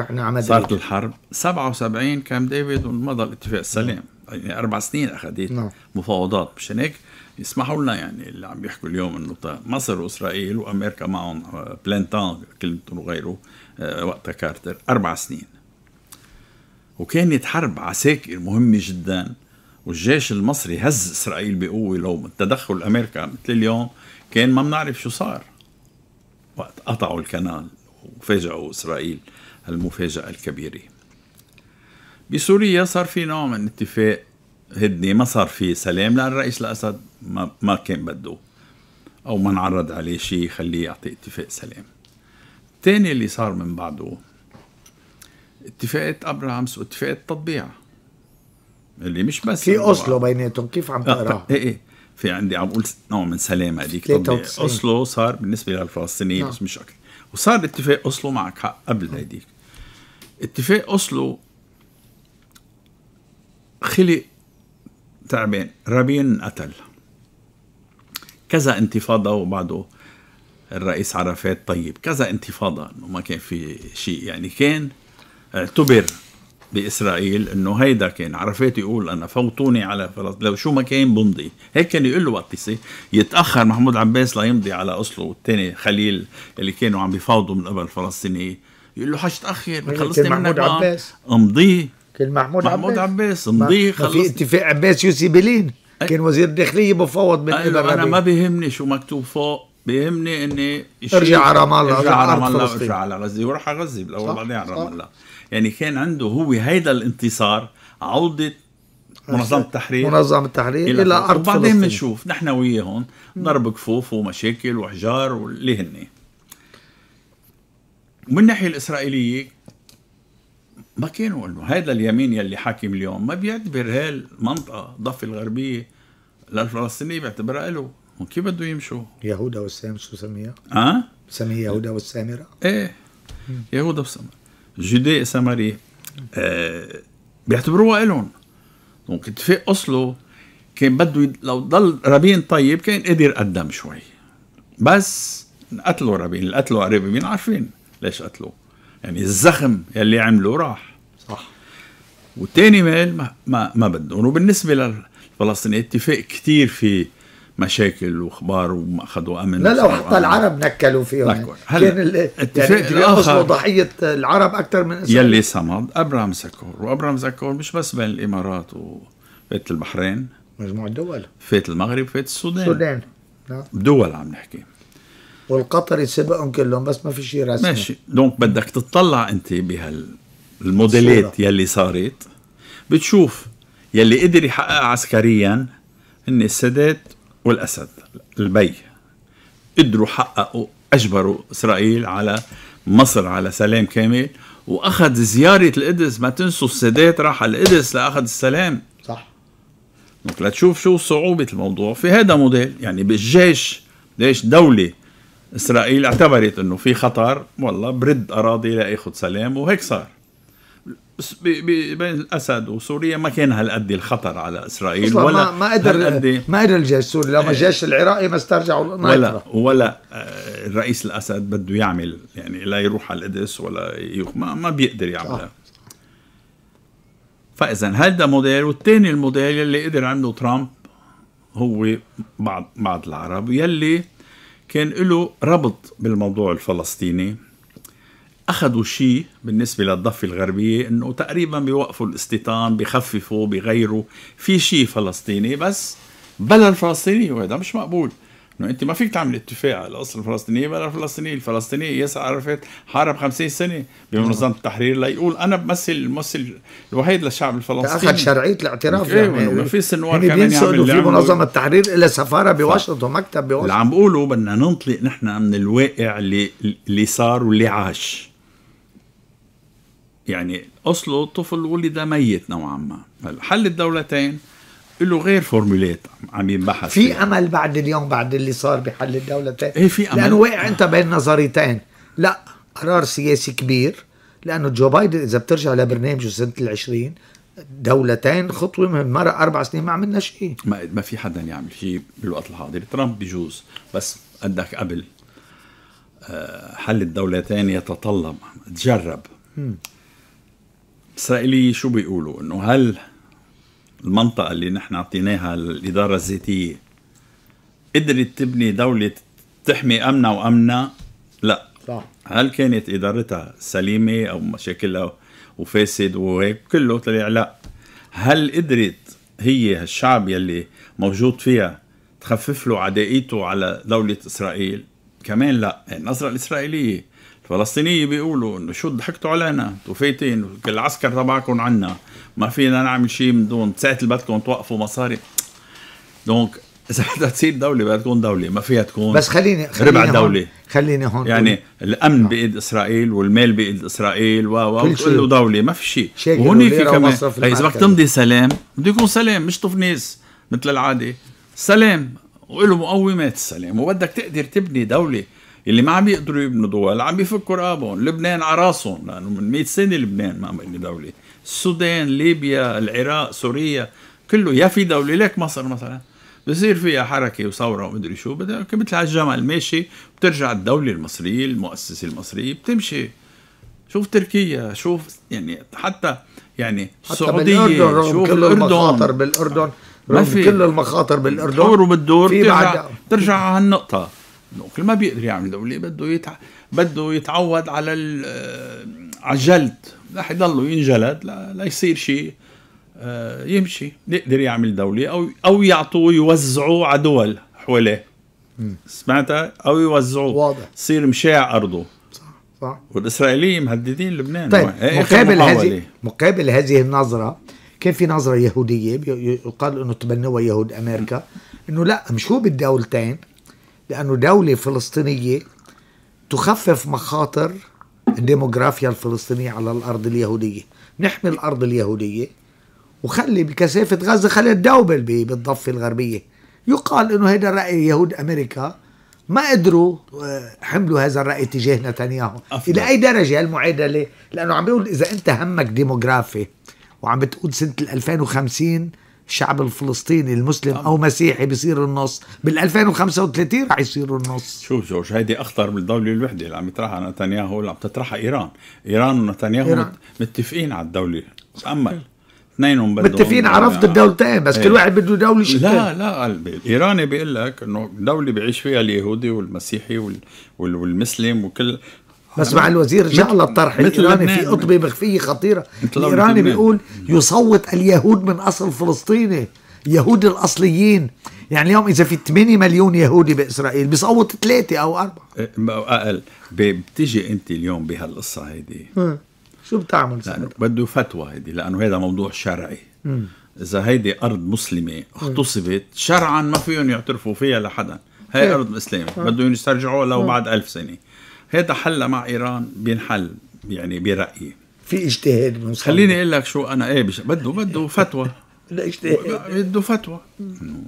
رحنا على صارت الحرب 77 كام ديفيد ومضى الاتفاق السلام يعني اربع سنين اخذت نعم. مفاوضات مشان هيك يسمحوا لنا يعني اللي عم يحكوا اليوم انه مصر واسرائيل وامريكا معهم آه، بلانتان كلينتون وغيره آه، وقتها كارتر اربع سنين وكانت حرب عساكر مهمه جدا والجيش المصري هز اسرائيل بقوه لو تدخل امريكا مثل اليوم كان ما بنعرف شو صار وقت قطعوا الكنال وفاجئوا اسرائيل المفاجاه الكبيره بسوريا صار في نوع من اتفاق هدنه ما صار في سلام لان الرئيس الاسد ما, ما كان بده او ما انعرض عليه شيء يخليه يعطي اتفاق سلام الثاني اللي صار من بعده اتفاقات ابرامس واتفاقات تطبيع اللي مش بس في اوسلو بيناتهم كيف عم آه، تقرا؟ ايه ايه في عندي عم اقول نوع من سلامه هذيك اوسلو صار بالنسبه للفلسطينيين نعم. بس مش اكثر وصار اتفاق اوسلو معك حق قبل نعم. هيديك اتفاق اوسلو خلق تعبان رابين قتل كذا انتفاضة وبعده الرئيس عرفات طيب كذا انتفاضة انه ما كان في شيء يعني كان اعتبر باسرائيل انه هيدا كان عرفات يقول انا فوتوني على فلسطين لو شو ما كان بمضي هيك كان يقول له وقت يتاخر محمود عباس ليمضي على اصله والثاني خليل اللي كانوا عم بيفاوضوا من قبل الفلسطينيين يقول له حاج تاخر خلصني منك امضي كان محمود, محمود عباس محمود عباس نضيع في اتفاق عباس يوسي بلين كان وزير الداخليه مفوض من أيوة انا ما بيهمني شو مكتوب فوق بيهمني اني ارجع على رام الله ارجع على رام الله وارجع على غزه وراح على غزه بالاول بعدين على رام الله يعني كان عنده هو هيدا الانتصار عوده منظمه التحرير منظمه التحرير الى, إلى ارض وبعدين بنشوف نحن وياهم ضرب كفوف ومشاكل وحجار واللي هن من الناحيه الاسرائيليه ما كانوا انه هذا اليمين يلي حاكم اليوم ما بيعتبر هالمنطقه الضفه الغربيه للفلسطينيه بيعتبرها له وكيف بده يمشوا؟ يهودا والسام شو سميها؟ اه؟ بسميها يهودا والسامره؟ ايه يهودا والسامره جداء سامري آه بيعتبروها الهم دونك اتفاق اصله كان بده لو ضل رابين طيب كان قدر قدم شوي بس قتلوا رابين اللي قتلوا قريبين عارفين ليش قتلوه يعني الزخم يلي عمله راح والتاني مال ما, ما, ما بدهم وبالنسبة للفلسطينيين اتفاق كتير في مشاكل واخبار وما اخذوا امن لا لا وحتى العرب نكلوا فيهم يعني كان الاتفاق يعني الاخر ضحيه العرب اكثر من اسرائيل يلي صمد ابرام زكور وابرام زكور مش بس بين الامارات وفات البحرين مجموعه دول فات المغرب فات السودان السودان دول عم نحكي والقطري سبقهم كلهم بس ما في شيء رسمي ماشي دونك بدك تطلع انت بهال الموديلات يلي صارت بتشوف يلي قدر يحققها عسكريا هن السادات والاسد البي قدروا حققوا اجبروا اسرائيل على مصر على سلام كامل واخذ زياره القدس ما تنسوا السادات راح على القدس لاخذ السلام صح لا لتشوف شو صعوبه الموضوع في هذا موديل يعني بالجيش ليش دوله اسرائيل اعتبرت انه في خطر والله برد اراضي لاخذ سلام وهيك صار بين الاسد وسوريا ما كان هالقد الخطر على اسرائيل ولا ما, قدر ما قدر الجيش السوري لما إيه. الجيش العراقي ما استرجعوا ولا ولا آه، الرئيس الاسد بده يعمل يعني لا يروح على القدس ولا ما, ما بيقدر يعملها آه. فاذا هذا موديل والثاني الموديل اللي قدر عنده ترامب هو بعض بعض العرب يلي كان له ربط بالموضوع الفلسطيني أخذوا شيء بالنسبة للضفة الغربية أنه تقريبا بيوقفوا الاستيطان بيخففوا بيغيروا في شيء فلسطيني بس بلا الفلسطينية وهذا مش مقبول انه انت ما فيك تعمل اتفاق على الاصل الفلسطينيه بلا الفلسطينيه، الفلسطينيه ياسر عرفت حارب 50 سنه بمنظمه التحرير ليقول انا بمثل الممثل الوحيد للشعب الفلسطيني اخذ شرعيه الاعتراف يعني ايه ما في سنوار يعني كمان يعمل في منظمه التحرير الا سفاره بواشنطن ومكتب بواشنطن اللي عم بقوله بدنا ننطلق نحن من الواقع اللي اللي صار واللي عاش يعني اصله طفل ولد ميت نوعا ما هلا حل الدولتين له غير فورمولات عم ينبحث في فيها. امل بعد اليوم بعد اللي صار بحل الدولتين ايه في امل لانه وقع انت بين نظريتين لا قرار سياسي كبير لانه جو بايدن اذا بترجع لبرنامجه سنه ال20 دولتين خطوه من مرة اربع سنين ما عملنا شيء ما ما في حدا يعمل شيء بالوقت الحاضر ترامب بجوز بس قدك قبل آه، حل الدولتين يتطلب تجرب الاسرائيليه شو بيقولوا انه هل المنطقه اللي نحن اعطيناها الادارة الذاتيه قدرت تبني دوله تحمي امنها وامنها؟ لا صح هل كانت ادارتها سليمه او مشاكلها وفاسد وهيك كله طلع لا هل قدرت هي الشعب يلي موجود فيها تخفف له عدائيته على دولة إسرائيل كمان لا النظرة الإسرائيلية الفلسطينية بيقولوا انه شو ضحكتوا علينا انتوا فايتين العسكر تبعكم عنا ما فينا نعمل شيء من دون ساعة بدكم توقفوا مصاري دونك اذا بدها تصير دوله بدها تكون دوله ما فيها تكون بس خليني خليني ربع دوله خليني هون يعني الامن آه. بايد اسرائيل والمال بايد اسرائيل و و كله دوله ما في شيء وهون في كمان اذا بدك تمضي سلام بده يكون سلام مش تفنيس مثل العاده سلام وله مقومات السلام وبدك تقدر تبني دوله اللي ما عم يقدروا يبنوا دول عم يفكوا رقابهم لبنان على راسهم لانه من 100 سنه لبنان ما عم يبني دوله السودان ليبيا العراق سوريا كله يا في دوله ليك مصر مثلا بصير فيها حركه وثوره ومدري شو بدها مثل على الجمل ماشي بترجع الدوله المصريه المؤسسه المصريه بتمشي شوف تركيا شوف يعني حتى يعني السعوديه شوف كل المخاطر بالاردن ما في كل المخاطر بالاردن بتدور وبتدور ترجع, ترجع على هالنقطه نوكل ما بيقدر يعمل دولة بده يتع... بده يتعود على ال... على الجلد رح يضله ينجلد لا, لا يصير شيء آه، يمشي يقدر يعمل دولة أو أو يعطوه يوزعوه على دول حواليه سمعتها أو يوزعوه واضح يصير مشاع أرضه صح صح والإسرائيليين مهددين لبنان طيب إيه، إيه، مقابل هذه مقابل هذه النظرة كان في نظرة يهودية يقال أنه تبنوها يهود أمريكا أنه لا مشوا بالدولتين لأنه دولة فلسطينية تخفف مخاطر الديموغرافيا الفلسطينية على الأرض اليهودية نحمي الأرض اليهودية وخلي بكثافة غزة خلي الدوبل بالضفة الغربية يقال انه هذا رأي يهود أمريكا ما قدروا آه، حملوا هذا الرأي تجاه نتنياهو أفضل. إلى أي درجة هالمعادلة لأنه عم بيقول إذا أنت همك ديموغرافي وعم بتقول سنة 2050 الشعب الفلسطيني المسلم او مسيحي بيصير النص بال 2035 رح يصير النص شوف جورج هيدي اخطر من الدوله الوحده اللي عم يطرحها نتنياهو اللي عم تطرحها ايران ايران ونتنياهو إيران. متفقين على الدوله تامل اثنينهم بدهم متفقين على رفض يعني الدولتين بس إيه. كل واحد بده دوله شكل لا لا قلبي الايراني بيقول لك انه دوله بيعيش فيها اليهودي والمسيحي وال... وال... والمسلم وكل بس مع الوزير الله الطرح الايراني في قطبه مخفيه خطيره الايراني بيقول يصوت اليهود من اصل فلسطيني يهود الاصليين يعني اليوم اذا في 8 مليون يهودي باسرائيل بيصوت ثلاثه او اربعه إيه، اقل بتيجي انت اليوم بهالقصه هيدي شو بتعمل لأنه بده فتوى هيدي لانه هذا موضوع شرعي اذا هيدي ارض مسلمه اغتصبت شرعا ما فيهم يعترفوا فيها لحدا هي إيه. ارض اسلامي بدهم يسترجعوها لو بعد ألف سنه هيدا حل مع ايران بينحل يعني برايي في اجتهاد من خليني اقول لك شو انا ايه بش... بده بده فتوى بده فتوى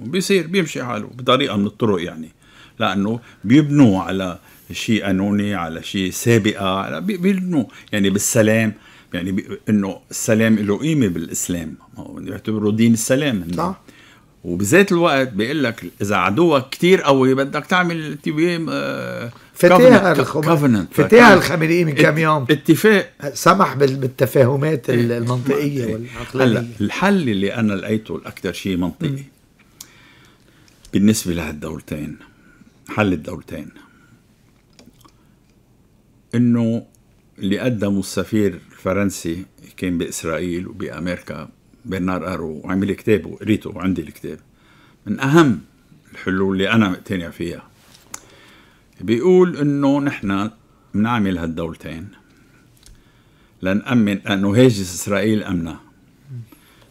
بيصير بيمشي حاله بطريقه من الطرق يعني لانه بيبنوا على شيء قانوني على شيء سابقه بيبنوا يعني بالسلام يعني بي... انه السلام له قيمه بالاسلام يعتبروا دين السلام صح وبذات الوقت بيقول لك اذا عدوك كتير قوي بدك تعمل تبييم فتاها الخم... فتاها الخامنئي من كم يوم اتفاق سمح بالتفاهمات إيه. المنطقيه إيه. والعقلانيه هلا الحل اللي انا لقيته الاكثر شيء منطقي بالنسبه لهالدولتين حل الدولتين انه اللي قدمه السفير الفرنسي كان باسرائيل وبامريكا برنار ارو وعمل كتابه قريته وعندي الكتاب من اهم الحلول اللي انا مقتنع فيها بيقول انه نحن بنعمل هالدولتين لنأمن انه هاجس إسرائيل أمنا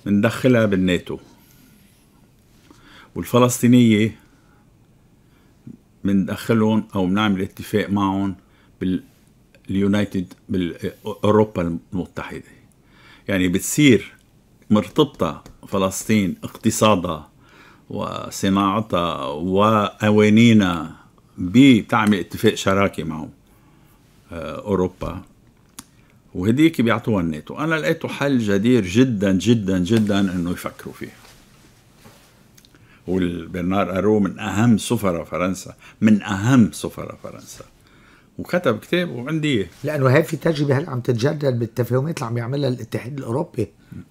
بندخلها بالناتو والفلسطينية بندخلهم أو بنعمل اتفاق معهم باليونايتد بالأوروبا المتحدة يعني بتصير مرتبطة فلسطين اقتصادها وصناعتها وأوانينا بتعمل اتفاق شراكة معه آه، أوروبا وهديك بيعطوها الناتو أنا لقيته حل جدير جدا جدا جدا أنه يفكروا فيه والبرنار أرو من أهم سفراء فرنسا من أهم سفراء فرنسا وكتب كتاب وعندي اياه لانه هي في تجربه هلا عم تتجدد بالتفاهمات اللي عم يعملها الاتحاد الاوروبي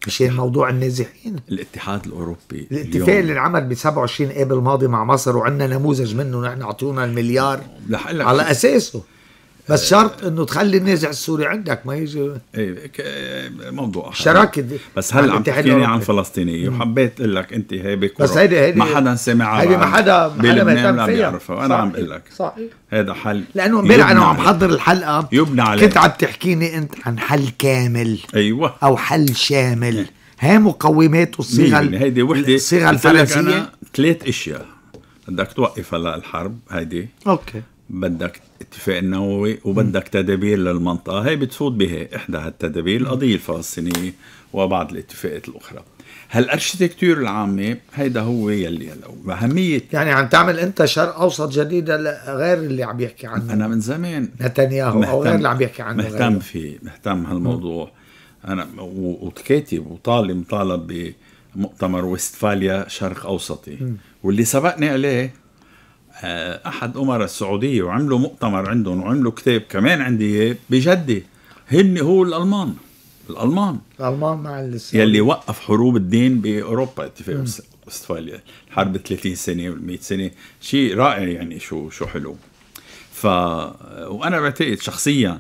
مشان موضوع النازحين الاتحاد الاوروبي الاتفاق اليوم. اللي انعمل ب 27 اب الماضي مع مصر وعندنا نموذج منه نحن اعطونا المليار على اساسه بس شرط انه تخلي النازع السوري عندك ما يجي ايه موضوع اخر شراكه دي بس هلا عم تحكيني عن فلسطينيه وحبيت اقول لك انت بكره بس هيدي هيدي ما حدا سمعها هيدي ما حدا بلبنان ما بيعرفها وانا عم اقول لك صحيح هذا حل لانه امبارح انا عم حضر الحلقه يبنى عليه كنت عم تحكيني انت عن حل كامل ايوه او حل شامل هي مقومات الصيغه هيدي وحده الصيغه الفلسطينيه ثلاث اشياء بدك توقف هلا الحرب هيدي اوكي بدك الاتفاق النووي وبدك تدابير للمنطقة هي بتفوت بها إحدى هالتدابير القضية الفلسطينية وبعض الاتفاقات الأخرى هالارشيتكتور العامة هيدا هو يلي هلا أهمية يعني عم تعمل أنت شرق أوسط جديدة غير اللي عم يحكي عنه أنا من زمان نتنياهو أو غير اللي عم يحكي عنه مهتم فيه مهتم هالموضوع أنا وكاتب وطالب مطالب بمؤتمر ويستفاليا شرق أوسطي واللي سبقني عليه آه، احد امراء السعوديه وعملوا مؤتمر عندهم وعملوا كتاب كمان عندي اياه بجده هن هو الالمان الالمان الالمان مع السعودية. يلي وقف حروب الدين باوروبا اتفاق وستفاليا حرب 30 سنه و100 سنه شيء رائع يعني شو شو حلو ف وانا بعتقد شخصيا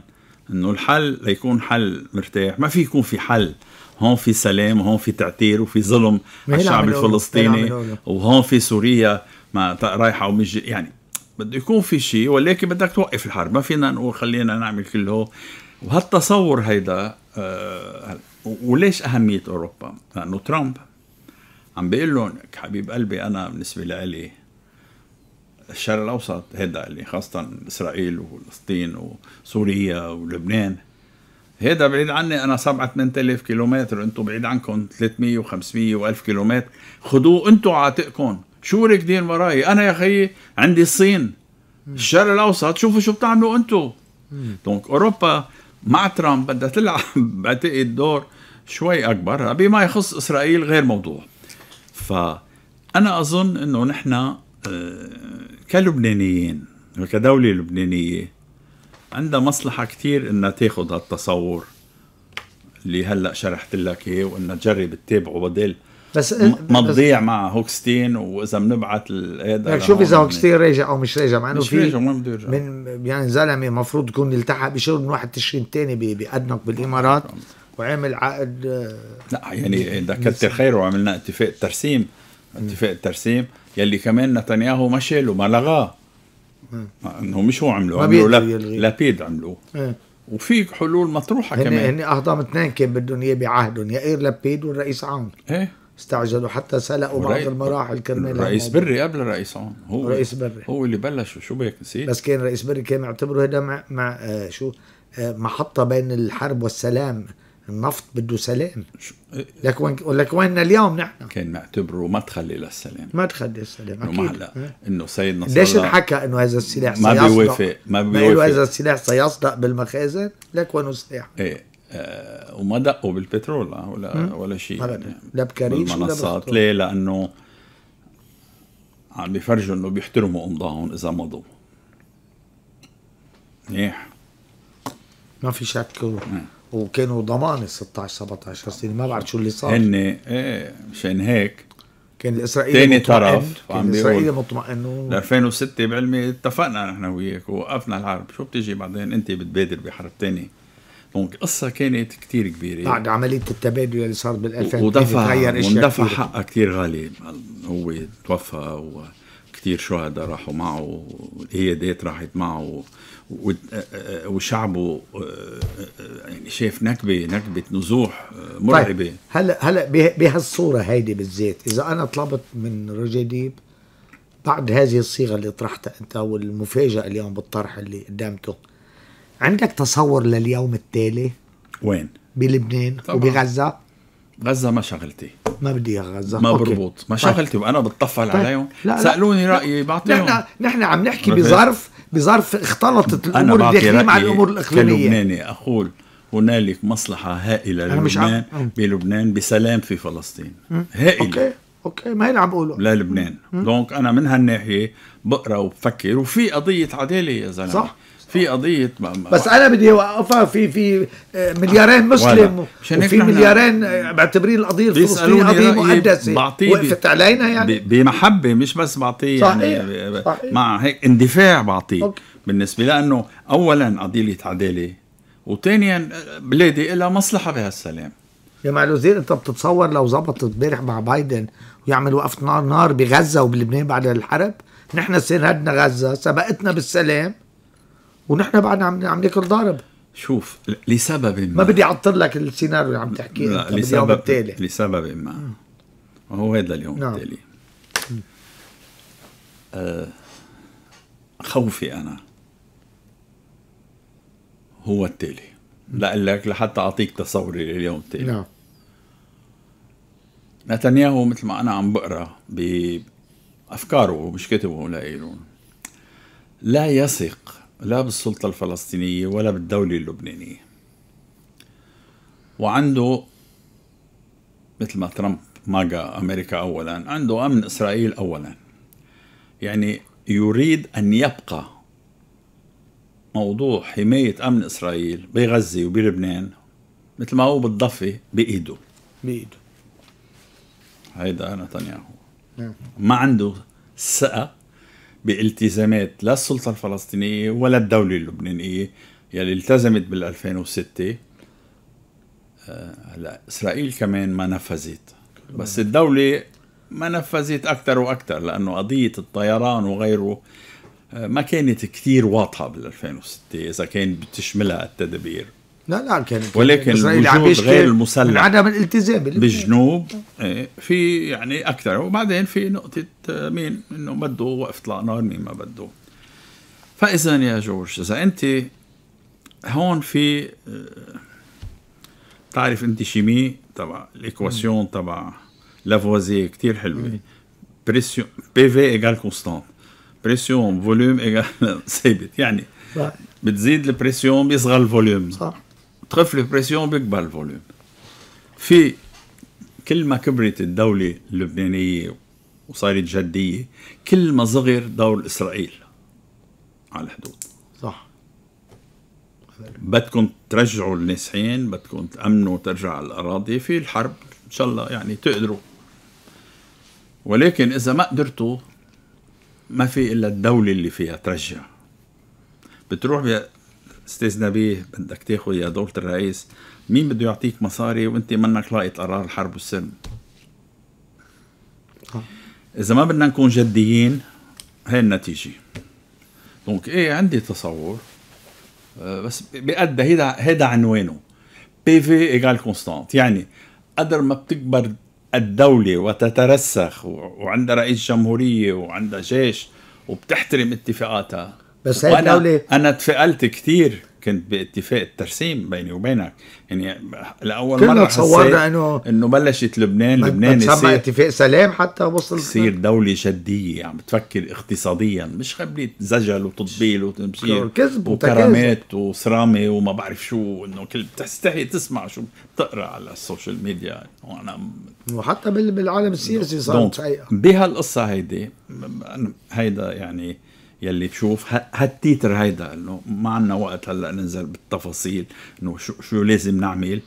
انه الحل ليكون حل مرتاح ما في يكون في حل هون في سلام وهون في تعتير وفي ظلم على الشعب الفلسطيني وهون في سوريا ما رايحه ومش يعني بده يكون في شيء ولكن بدك توقف الحرب ما فينا نقول خلينا نعمل كله وهالتصور هيدا أه وليش اهميه اوروبا؟ لانه ترامب عم بيقول لهم حبيب قلبي انا بالنسبه لإلي الشرق الاوسط هيدا اللي خاصه اسرائيل وفلسطين وسوريا ولبنان هيدا بعيد عني انا 7 8000 كيلومتر انتم بعيد عنكم 300 و500 و1000 كيلومتر خذوه انتم عاتقكم شو راكدين وراي انا يا خيي عندي الصين الشرق الاوسط شوفوا شو بتعملوا انتم دونك اوروبا مع ترامب بدها تلعب بعتقد دور شوي اكبر بما يخص اسرائيل غير موضوع ف انا اظن انه نحن آه، كلبنانيين وكدوله لبنانيه عندها مصلحه كثير انها تاخذ هالتصور اللي هلا شرحت لك اياه وانها تجرب تتابعه بدل بس إيه، ما تضيع مع هوكستين واذا بنبعث هذا إيه، يعني شوف اذا هوكستين رجع او مش رجع مع انه في رجع ما بده يرجع من يعني زلمه المفروض يكون التحق بشغل من واحد تشرين الثاني بادنك بالامارات وعمل عقد آه، لا يعني ده كتر خيره وعملنا اتفاق ترسيم اتفاق الترسيم يلي كمان نتنياهو ما شاله ما لغاه انه مش هو عمله عمله لابيد عملوه اه. وفي حلول مطروحه هن كمان هن اهضم اثنين كان بدهم اياه بعهدهم يا اير لابيد والرئيس عون ايه استعجلوا حتى سلقوا بعض المراحل كرمال رئيس بري قبل الرئيس عون هو رئيس بري هو اللي بلش شو بك نسيت بس كان رئيس بري كان يعتبره هذا مع, مع آه شو آه محطه بين الحرب والسلام النفط بده سلام لك وين لك وين اليوم نحن كان معتبره مدخل الى السلام مدخل للسلام اكيد هلا انه سيدنا صلى ليش انحكى انه هذا السلاح ما سيصدق بيوافق ما بيوافق هذا السلاح سيصدق بالمخازن لك وين السلاح ايه آه، وما دقوا بالبترول آه، ولا ولا شيء يعني لا بكريش بالمنصات ليه؟ لانه عم بيفرجوا انه بيحترموا امضاهم اذا مضوا منيح ما في شك و... وكانوا ضمان 16 17 سنه ما بعرف شو اللي صار هن ايه مشان هيك كان الاسرائيلي تاني طرف كان الاسرائيلي مطمئن و... 2006 بعلمي اتفقنا نحن وياك ووقفنا الحرب شو بتيجي بعدين انت بتبادر بحرب ثانيه دونك قصة كانت كتير كبيرة بعد عملية التبادل اللي صار بال2000 ودفع ودفع حقها كتير غالي هو توفى وكتير شهداء راحوا معه والقيادات راحت معه وشعبه يعني شاف نكبة نكبة نزوح مرعبة طيب. هلا هلا بهالصورة هيدي بالذات إذا أنا طلبت من ديب بعد هذه الصيغة اللي طرحتها أنت والمفاجأة اليوم بالطرح اللي قدامته عندك تصور لليوم التالي وين بلبنان طبعا. وبغزه غزه ما شغلتي ما بدي اياها غزه ما أوكي. بربط ما طيب. شغلتي وانا بتطفل طيب. عليهم لا لا. سالوني رايي بعطيهم نحن نحن عم نحكي بظرف بظرف اختلطت الامور الداخليه مع الامور الاقليميه كلبناني اقول هنالك مصلحه هائله للبنان عم... بلبنان بسلام في فلسطين هائله اوكي اوكي ما هي اللي عم بقوله للبنان دونك انا من هالناحيه بقرا وبفكر وفي قضيه عداله يا زلمه صح في قضيه ما بس انا بدي اوقفها في في آه، مليارين مسلم وفي مليارين معتبرين آه، القضيه الفلسطينيه قضيه مقدسه وقفت علينا يعني بمحبه مش بس بعطيه يعني، صحيح. يعني مع هيك اندفاع بعطيه بالنسبه لانه اولا قضيه عداله وثانيا آه، بلادي لها مصلحه بهالسلام يا الوزير انت بتتصور لو زبطت امبارح مع بايدن ويعمل وقفه نار نار بغزه وبلبنان بعد الحرب نحن سندنا غزه سبقتنا بالسلام ونحن بعدنا عم عم ناكل ضارب شوف لسبب ما ما بدي اعطر لك السيناريو اللي عم تحكيه لا لسبب التالي لسبب ما هو وهو هذا اليوم نعم. التالي آه خوفي انا هو التالي لك لحتى اعطيك تصوري لليوم التالي نعم نتنياهو مثل ما انا عم بقرا بافكاره مش كتبه لا يثق لا بالسلطة الفلسطينية ولا بالدولة اللبنانية وعنده مثل ما ترامب ماجا أمريكا أولا عنده أمن إسرائيل أولا يعني يريد أن يبقى موضوع حماية أمن إسرائيل بغزة وبلبنان مثل ما هو بالضفة بإيده بإيده هيدا نتنياهو نعم. ما عنده ثقة بالتزامات لا السلطة الفلسطينية ولا الدولة اللبنانية يلي التزمت بال 2006 آه، هلا اسرائيل كمان ما نفذت بس الدولة ما نفذت أكثر وأكثر لأنه قضية الطيران وغيره آه، ما كانت كثير واضحة بال 2006 إذا كان بتشملها التدابير لا لا كانت ولكن الوجود غير المسلح من عدم الالتزام بالجنوب إيه، في يعني اكثر وبعدين في نقطه آه، مين انه بده وقف طلع نار مين ما بده فاذا يا جورج اذا انت هون في آه، تعرف انت شيمي تبع الايكواسيون تبع لافوازي كثير حلوه بريسيون بي في ايغال كونستانت بريسيون فوليوم ايغال ثابت يعني بتزيد البريسيون بيصغر الفوليوم صح تخف بريسيون بيكبر الفوليوم في كل ما كبرت الدولة اللبنانية وصارت جدية كل ما صغر دور إسرائيل على الحدود صح بدكم ترجعوا النازحين بدكم تأمنوا ترجع الأراضي في الحرب إن شاء الله يعني تقدروا ولكن إذا ما قدرتوا ما في إلا الدولة اللي فيها ترجع بتروح استاذ نبيه بدك تاخذ يا دولة الرئيس مين بده يعطيك مصاري وانت منك لاقط قرار الحرب والسلم اذا ما بدنا نكون جديين هي النتيجه دونك ايه عندي تصور آه، بس بقد هيدا هيدا عنوانه بي في ايغال كونستانت يعني قدر ما بتكبر الدولة وتترسخ وعندها رئيس جمهورية وعندها جيش وبتحترم اتفاقاتها بس هي الدولة أنا تفائلت كثير كنت باتفاق الترسيم بيني وبينك يعني لأول مرة تصورنا إنه إنه بلشت لبنان لبنان يصير اتفاق سلام حتى وصل تصير دولة جدية عم بتفكر اقتصاديا مش خبلي زجل وتطبيل وتمشير كذب وكرامات وصرامة وما بعرف شو إنه كل بتستحي تسمع شو بتقرا على السوشيال ميديا وأنا وحتى بالعالم السياسي صار بهالقصة هيدي هيدا يعني يلي تشوف هالتيتر هيدا انه ما عندنا وقت هلا ننزل بالتفاصيل انه شو شو لازم نعمل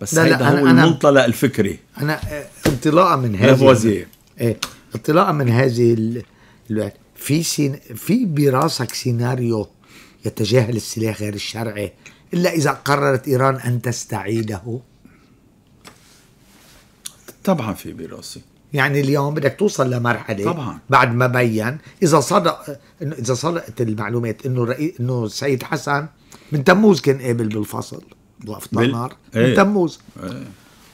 بس لا هيدا لا هو أنا المنطلق الفكري انا آه، انطلاقا من هذه ايه انطلاقا من هذه في سين في براسك سيناريو يتجاهل السلاح غير الشرعي الا اذا قررت ايران ان تستعيده طبعا في براسي يعني اليوم بدك توصل لمرحله طبعا بعد ما بين اذا صدق اذا صدقت المعلومات انه رئي... انه السيد حسن من تموز كان قابل بالفصل وقفت بال... النار ايه. من تموز ايه.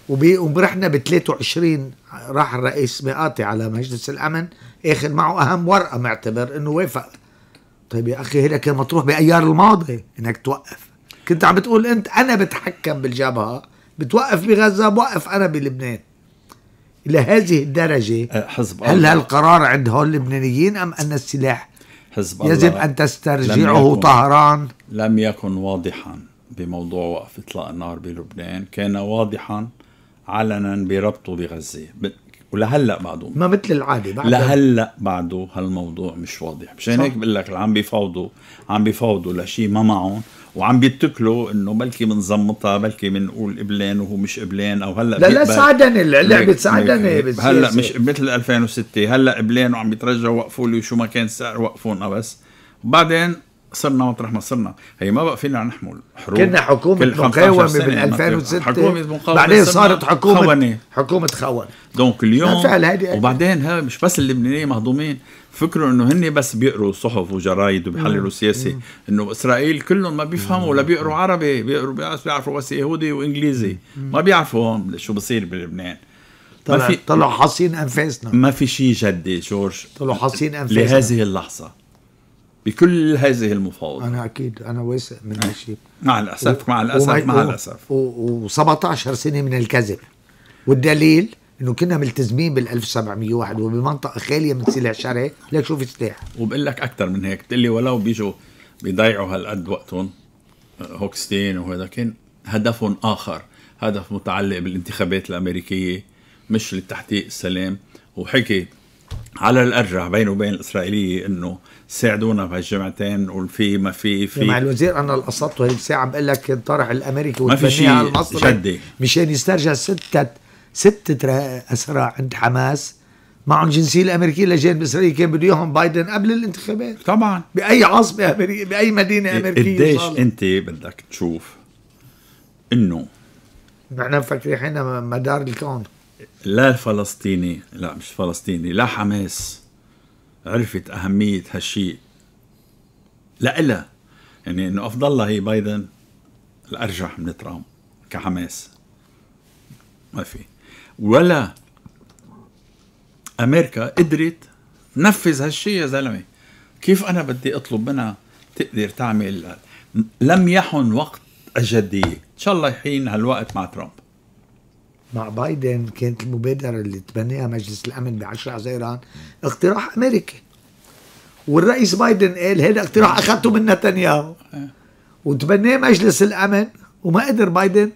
وبي... ورحنا ب 23 راح الرئيس مئاتي على مجلس الامن اخذ معه اهم ورقه معتبر انه وافق طيب يا اخي هيدا كان مطروح بايار الماضي انك توقف كنت عم بتقول انت انا بتحكم بالجبهه بتوقف بغزه بوقف انا بلبنان الى هذه الدرجه أه، حزب الله. هل هالقرار عند هول اللبنانيين ام ان السلاح حزب الله يجب ان تسترجعه طهران؟ لم يكن واضحا بموضوع وقف اطلاق النار بلبنان، كان واضحا علنا بربطه بغزه ولهلا بعده ما مثل العاده بعده لهلا بعده هالموضوع مش واضح مشان هيك بقول لك عم بيفاوضوا عم بيفاوضوا لشيء ما معهم وعم بيتكلوا انه بلكي بنظمطها بلكي بنقول قبلان وهو مش قبلان او هلا لا لا سعدني اللعبه سعدني هلا مش مثل 2006 هلا قبلان وعم بيترجعوا وقفوا لي شو ما كان السعر وقفونا بس وبعدين صرنا مطرح ما صرنا هي ما بقى فينا نحمل حروب كنا حكومة مقاومة من 2006 حكومة مقاومة بعدين صارت حكومة خونة حكومة خونة دونك اليوم وبعدين ها مش بس اللبنانيين مهضومين فكروا انه هن بس بيقروا صحف وجرايد وبيحللوا سياسه انه اسرائيل كلهم ما بيفهموا ولا لا بيقروا عربي بيقروا بيعرفوا بس يهودي وانجليزي ما بيعرفوا هون شو بصير بلبنان طلع في طلعوا حاصين انفاسنا ما في شيء جدي جورج طلعوا حاصين انفاسنا لهذه اللحظه بكل هذه المفاوضات انا اكيد انا واثق من نعم. هالشيء مع الاسف و... مع الاسف و... مع الاسف و17 و... و... سنه من الكذب والدليل انه كنا ملتزمين بال 1701 وبمنطقه خاليه من سلاح شرعي لك شو في سلاح وبقول لك اكثر من هيك بتقول لي ولو بيجوا بيضيعوا هالقد وقتهم آه، هوكستين وهذا كان هدفهم اخر هدف متعلق بالانتخابات الامريكيه مش لتحقيق السلام وحكي على الارجح بينه وبين الاسرائيليه انه ساعدونا بهالجمعتين قول في ما في في مع الوزير انا قصدته هيك ساعه بقول لك الطرح الامريكي والفنيه على شيء مشان يسترجع سته ست أسرى عند حماس معهم جنسية الأمريكية لجان الإسرائيلي كان بده إياهم بايدن قبل الانتخابات طبعا بأي عاصمة أمريكية بأي مدينة إيه، أمريكية قديش أنت بدك تشوف إنه نحن مفكرين حالنا مدار الكون لا الفلسطيني لا مش فلسطيني لا حماس عرفت أهمية هالشيء لا إلا يعني إنه أفضل هي بايدن الأرجح من ترامب كحماس ما في ولا امريكا قدرت تنفذ هالشيء يا زلمه كيف انا بدي اطلب منها تقدر تعمل لم يحن وقت الجديه ان شاء الله يحين هالوقت مع ترامب مع بايدن كانت المبادره اللي تبناها مجلس الامن ب 10 حزيران اقتراح امريكي والرئيس بايدن قال هذا اقتراح اخذته من نتنياهو إيه. وتبناه مجلس الامن وما قدر بايدن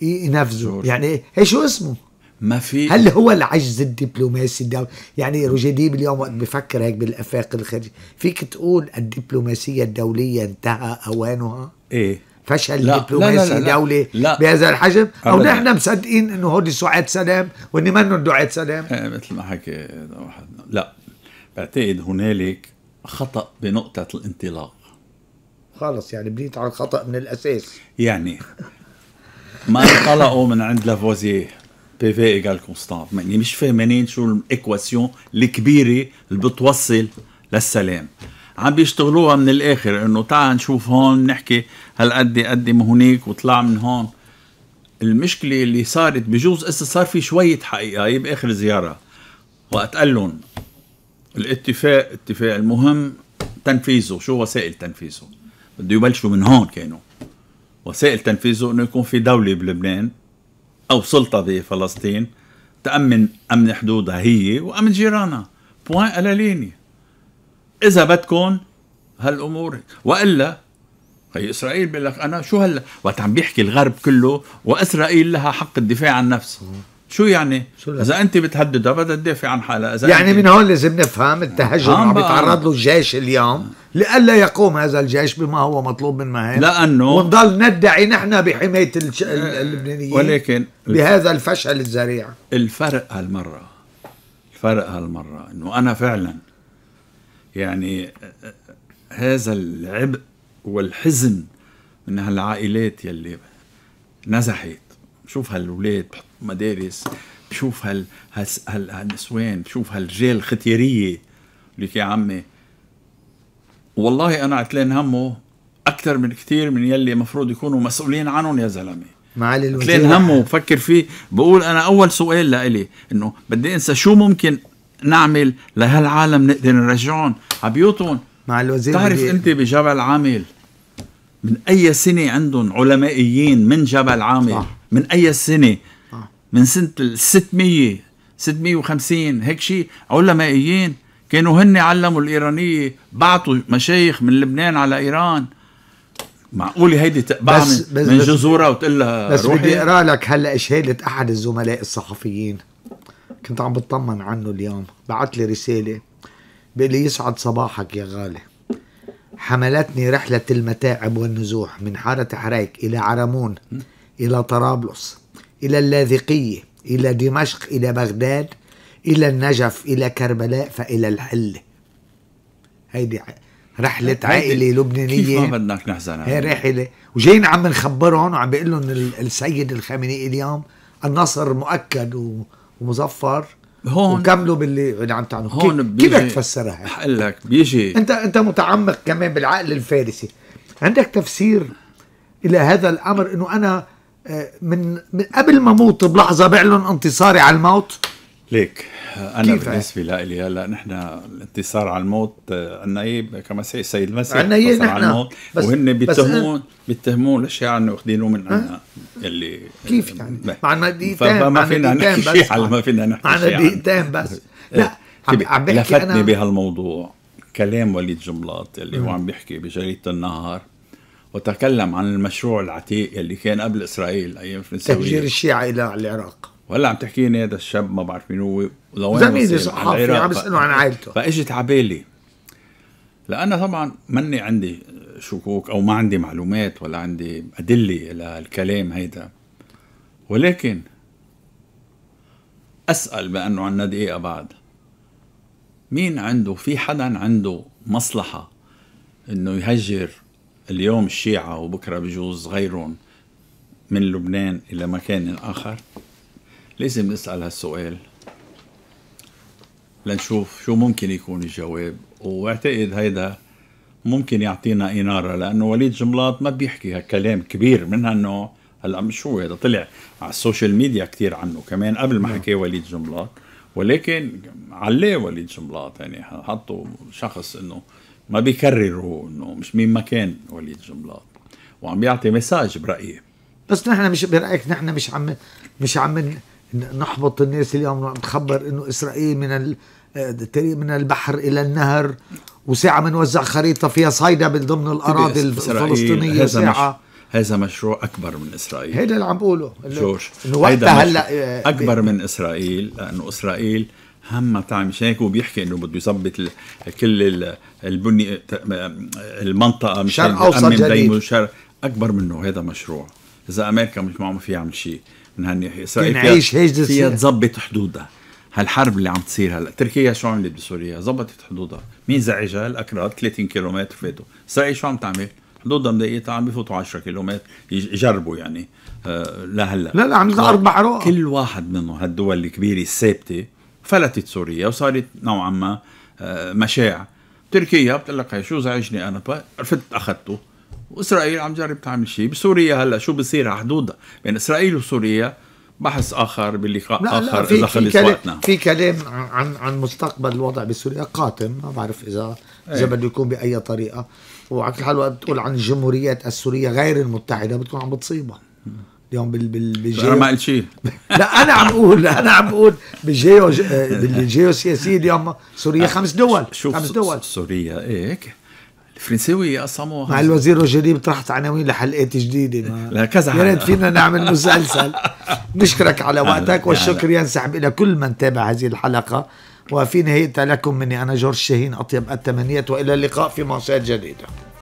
ينفذه يعني هي إيه شو اسمه ما في هل هو العجز الدبلوماسي الدولي يعني روجيديب اليوم وقت بفكر هيك بالافاق الخارجي فيك تقول الدبلوماسيه الدوليه انتهى اوانها ايه فشل لا دبلوماسي لا لا لا دولي لا بهذا الحجم او نحن مصدقين انه هودي سعاد سلام وان منهم دعاة سلام ايه مثل ما حكى واحد لا بعتقد هنالك خطا بنقطه الانطلاق خلص يعني بنيت على الخطا من الاساس يعني ما انطلقوا من عند لافوزيه بي في ايجال كونستان يعني مش فاهمين شو الايكواسيون الكبيره اللي بتوصل للسلام عم بيشتغلوها من الاخر انه تعال نشوف هون نحكي هالقد قد ما هنيك وطلع من هون المشكله اللي صارت بجوز اسا صار في شويه حقيقه هي باخر زياره وقت قال لهم الاتفاق اتفاق المهم تنفيذه شو وسائل تنفيذه بده يبلشوا من هون كانوا وسائل تنفيذه انه يكون في دوله بلبنان أو سلطة بفلسطين تأمن أمن حدودها هي وأمن جيرانها بوان ليني إذا بدكم هالأمور وإلا هي إسرائيل بيقول لك أنا شو هلا وقت عم بيحكي الغرب كله وإسرائيل لها حق الدفاع عن نفسها شو يعني؟ شو اذا انت بتهددها بدها تدافع عن حالها اذا يعني من هون لازم نفهم التهجم آه، عم بيتعرض له الجيش اليوم لئلا يقوم هذا الجيش بما هو مطلوب من مهام لانه ونضل ندعي نحن بحمايه اللبنانيين ولكن بهذا الفشل الذريع الفرق هالمره الفرق هالمره انه انا فعلا يعني هذا العبء والحزن من هالعائلات يلي نزحت شوف هالولاد مدارس بشوف هال هال هالنسوان بشوف هالرجال ختيريه لك يا عمي والله انا عتلان همه اكثر من كثير من يلي مفروض يكونوا مسؤولين عنهم يا زلمه معالي الوزير عتلان همه بفكر فيه بقول انا اول سؤال لإلي انه بدي انسى شو ممكن نعمل لهالعالم نقدر نرجعهم على بيوتهم مع الوزير بتعرف انت بجبل عامل من اي سنه عندهم علمائيين من جبل عامل صح. من اي سنه من سنة ال 600 650 هيك شيء علمائيين كانوا هن علموا الإيرانية بعثوا مشايخ من لبنان على إيران معقولة هيدي تقبع من, بس من جزورة وتقول لها بس روحي. بدي أقرأ لك هلأ شهادة أحد الزملاء الصحفيين كنت عم بطمن عنه اليوم بعت لي رسالة بيقول لي يسعد صباحك يا غالي حملتني رحلة المتاعب والنزوح من حارة حريك إلى عرمون إلى طرابلس إلى اللاذقية إلى دمشق إلى بغداد إلى النجف إلى كربلاء فإلى الحلة هيدي رحلة عائلة لبنانية كيف ما بدناك نحزن هي رحلة وجايين عم نخبرهم وعم بيقول لهم السيد الخامنئي اليوم النصر مؤكد ومظفر هون وكملوا باللي عم تعملوا هون كيف بدك تفسرها؟ لك بيجي انت انت متعمق كمان بالعقل الفارسي عندك تفسير الى هذا الامر انه انا من, من قبل ما موت بلحظه بعلن انتصاري على الموت ليك انا بالنسبه لي هلا نحن الانتصار على الموت عنا ايه كما سي السيد المسيح عنا ايه نحن على الموت بس وهن بيتهمون بيتهمون الاشياء انه واخذينه من عنا يلي كيف يعني؟ معنا دقيقتين فما فينا نحكي على ما فينا نحكي معنا دقيقتين بس إيه. لا عم بحكي لفتني بهالموضوع كلام وليد جملاط اللي هو عم بيحكي بجريده النهار وتكلم عن المشروع العتيق اللي كان قبل اسرائيل ايام فرنسا تهجير الشيعة الى العراق ولا عم تحكيني هذا الشاب ما بعرف مين هو ولوين زميلي صحفي عم بساله عن عائلته فاجت عبالي لانه طبعا مني عندي شكوك أو ما عندي معلومات ولا عندي أدلة للكلام هيدا ولكن أسأل بأنه عنا دقيقة بعد مين عنده في حدا عنده مصلحة إنه يهجر اليوم الشيعة وبكرة بجوز غيرهم من لبنان إلى مكان آخر لازم نسأل هالسؤال لنشوف شو ممكن يكون الجواب واعتقد هيدا ممكن يعطينا إنارة لأنه وليد جملاط ما بيحكي هالكلام كبير من هالنوع هلا مش هو هذا طلع على السوشيال ميديا كثير عنه كمان قبل ما نعم. حكي وليد جملاط ولكن عليه وليد جملاط يعني حطوا شخص انه ما بيكرروا انه مش مين ما كان وليد جنبلاط وعم بيعطي مساج برايي بس نحن مش برايك نحن مش عم مش عم نحبط الناس اليوم عم تخبر انه اسرائيل من من البحر الى النهر وساعه بنوزع خريطه فيها صيدا ضمن الاراضي الفلسطينيه ساعه هذا مشروع اكبر من اسرائيل هذا اللي عم بقوله جورج انه هلا اكبر من اسرائيل لانه اسرائيل هم تعمل مشان هيك هو بيحكي انه بده يظبط كل البني المنطقه شرق اوسط دايما شرق اكبر منه هذا مشروع اذا امريكا مش معهم فيها عمل شيء من هالناحيه اسرائيل فيها, فيها تظبط حدودها هالحرب اللي عم تصير هلا تركيا شو عملت بسوريا ظبطت حدودها مين زعجها الاكراد 30 كيلومتر فاتوا اسرائيل شو عم تعمل حدودها مضايقتها عم بفوتوا 10 كيلومتر يجربوا يعني آه لهلا لا لا عم اربع كل واحد منهم هالدول الكبيره الثابته فلتت سوريا وصارت نوعا ما آه، مشاع تركيا بتقول لك شو زعجني انا رفضت اخذته واسرائيل عم تجرب تعمل شيء بسوريا هلا شو بصير على حدودها بين يعني اسرائيل وسوريا بحث اخر بلقاء لا اخر لا في اذا خلص في وقتنا في كلام عن عن مستقبل الوضع بسوريا قاتم ما بعرف اذا اذا إيه. بده يكون باي طريقه وعلى كل حال وقت بتقول عن الجمهوريات السوريه غير المتحده بتكون عم بتصيبها اليوم بال بال بالجيو انا ما قلت شيء لا انا عم بقول انا عم بقول بالجيو بالجيو سياسي اليوم سوريا آه، خمس دول شوف خمس دول سوريا هيك الفرنساوي قسموها مع الوزير الجديد طرحت عناوين لحلقات جديده لا كذا يا ريت فينا نعمل مسلسل نشكرك على وقتك والشكر ينسحب الى كل من تابع هذه الحلقه وفي نهايتها لكم مني انا جورج شاهين اطيب التمنيات والى اللقاء في مصير جديده